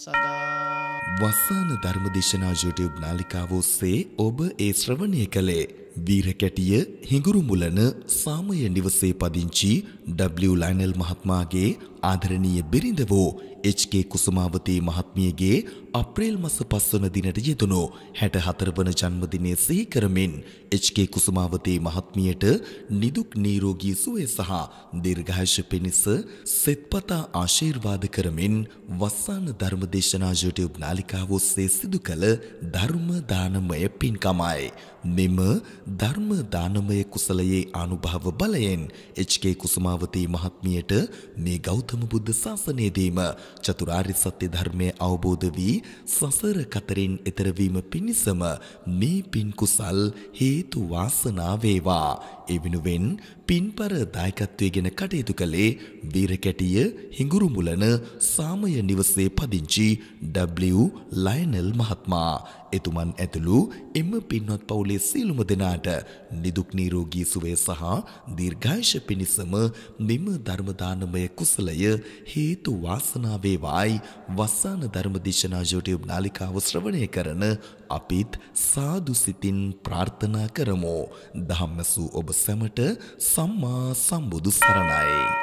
සදා වස්සාන ධර්මදේශනා YouTube නාලිකාව ඔස්සේ ඔබ ඒ ශ්‍රවණය කළේ වීරකැටිය හිඟුරුමුලන සාමය නිවසේ පදිංචි W ලයිනල් මහත්මයාගේ ආදරණීය බිරිඳ වූ HK කුසුමාවතී මහත්මියගේ අප්‍රේල් මාස 5 වන දිනට යෙදුණු 64 වන ජන්මදිනය සිහි කරමින් HK කුසුමාවතී මහත්මියට නිදුක් නිරෝගී සුවය සහ දීර්ඝායුෂ පිණිස සෙත්පතා ආශිර්වාද කරමින් වස්සාන ධර්මදේශනා YouTube නාලිකාව ඔස්සේ සිදු කළ ධර්ම දානමය පින්කමයි මෙම ධර්ම දානමය කුසලයේ අනුභව බලයෙන් HK කුසුමාවතී මහත්මියට මේ ගෞතම බුද්ධ ශාසනයේදීම චතුරාර්ය සත්‍ය ධර්මය අවබෝධ වී සසර කතරෙන් එතර වීම පිණිසම මේ පින් කුසල් හේතු වාසනා වේවා. ඒ වෙනුවෙන් පින්පර දායකත්වය ගැන කටයුතු කළේ වීරකැටිය හිඟුරුමුලන සාමය නිවසේ පදිංචි W ලයනල් මහත්මයා එතුමන් ඇතුළු එම පින්වත් පවුලේ සියලුම දෙනාට නිදුක් නිරෝගී සුවය සහ දීර්ඝායුෂ පිණිසම මෙම ධර්ම දානමය කුසලය හේතු වාසනා වේවායි වස්සාන ධර්ම දේශනා YouTube නාලිකාව ශ්‍රවණය කරන අපිත් සාදු සිතින් ප්‍රාර්ථනා කරමු. ධම්මසු ඔබ සැමට සම්මා සම්බුදු සරණයි.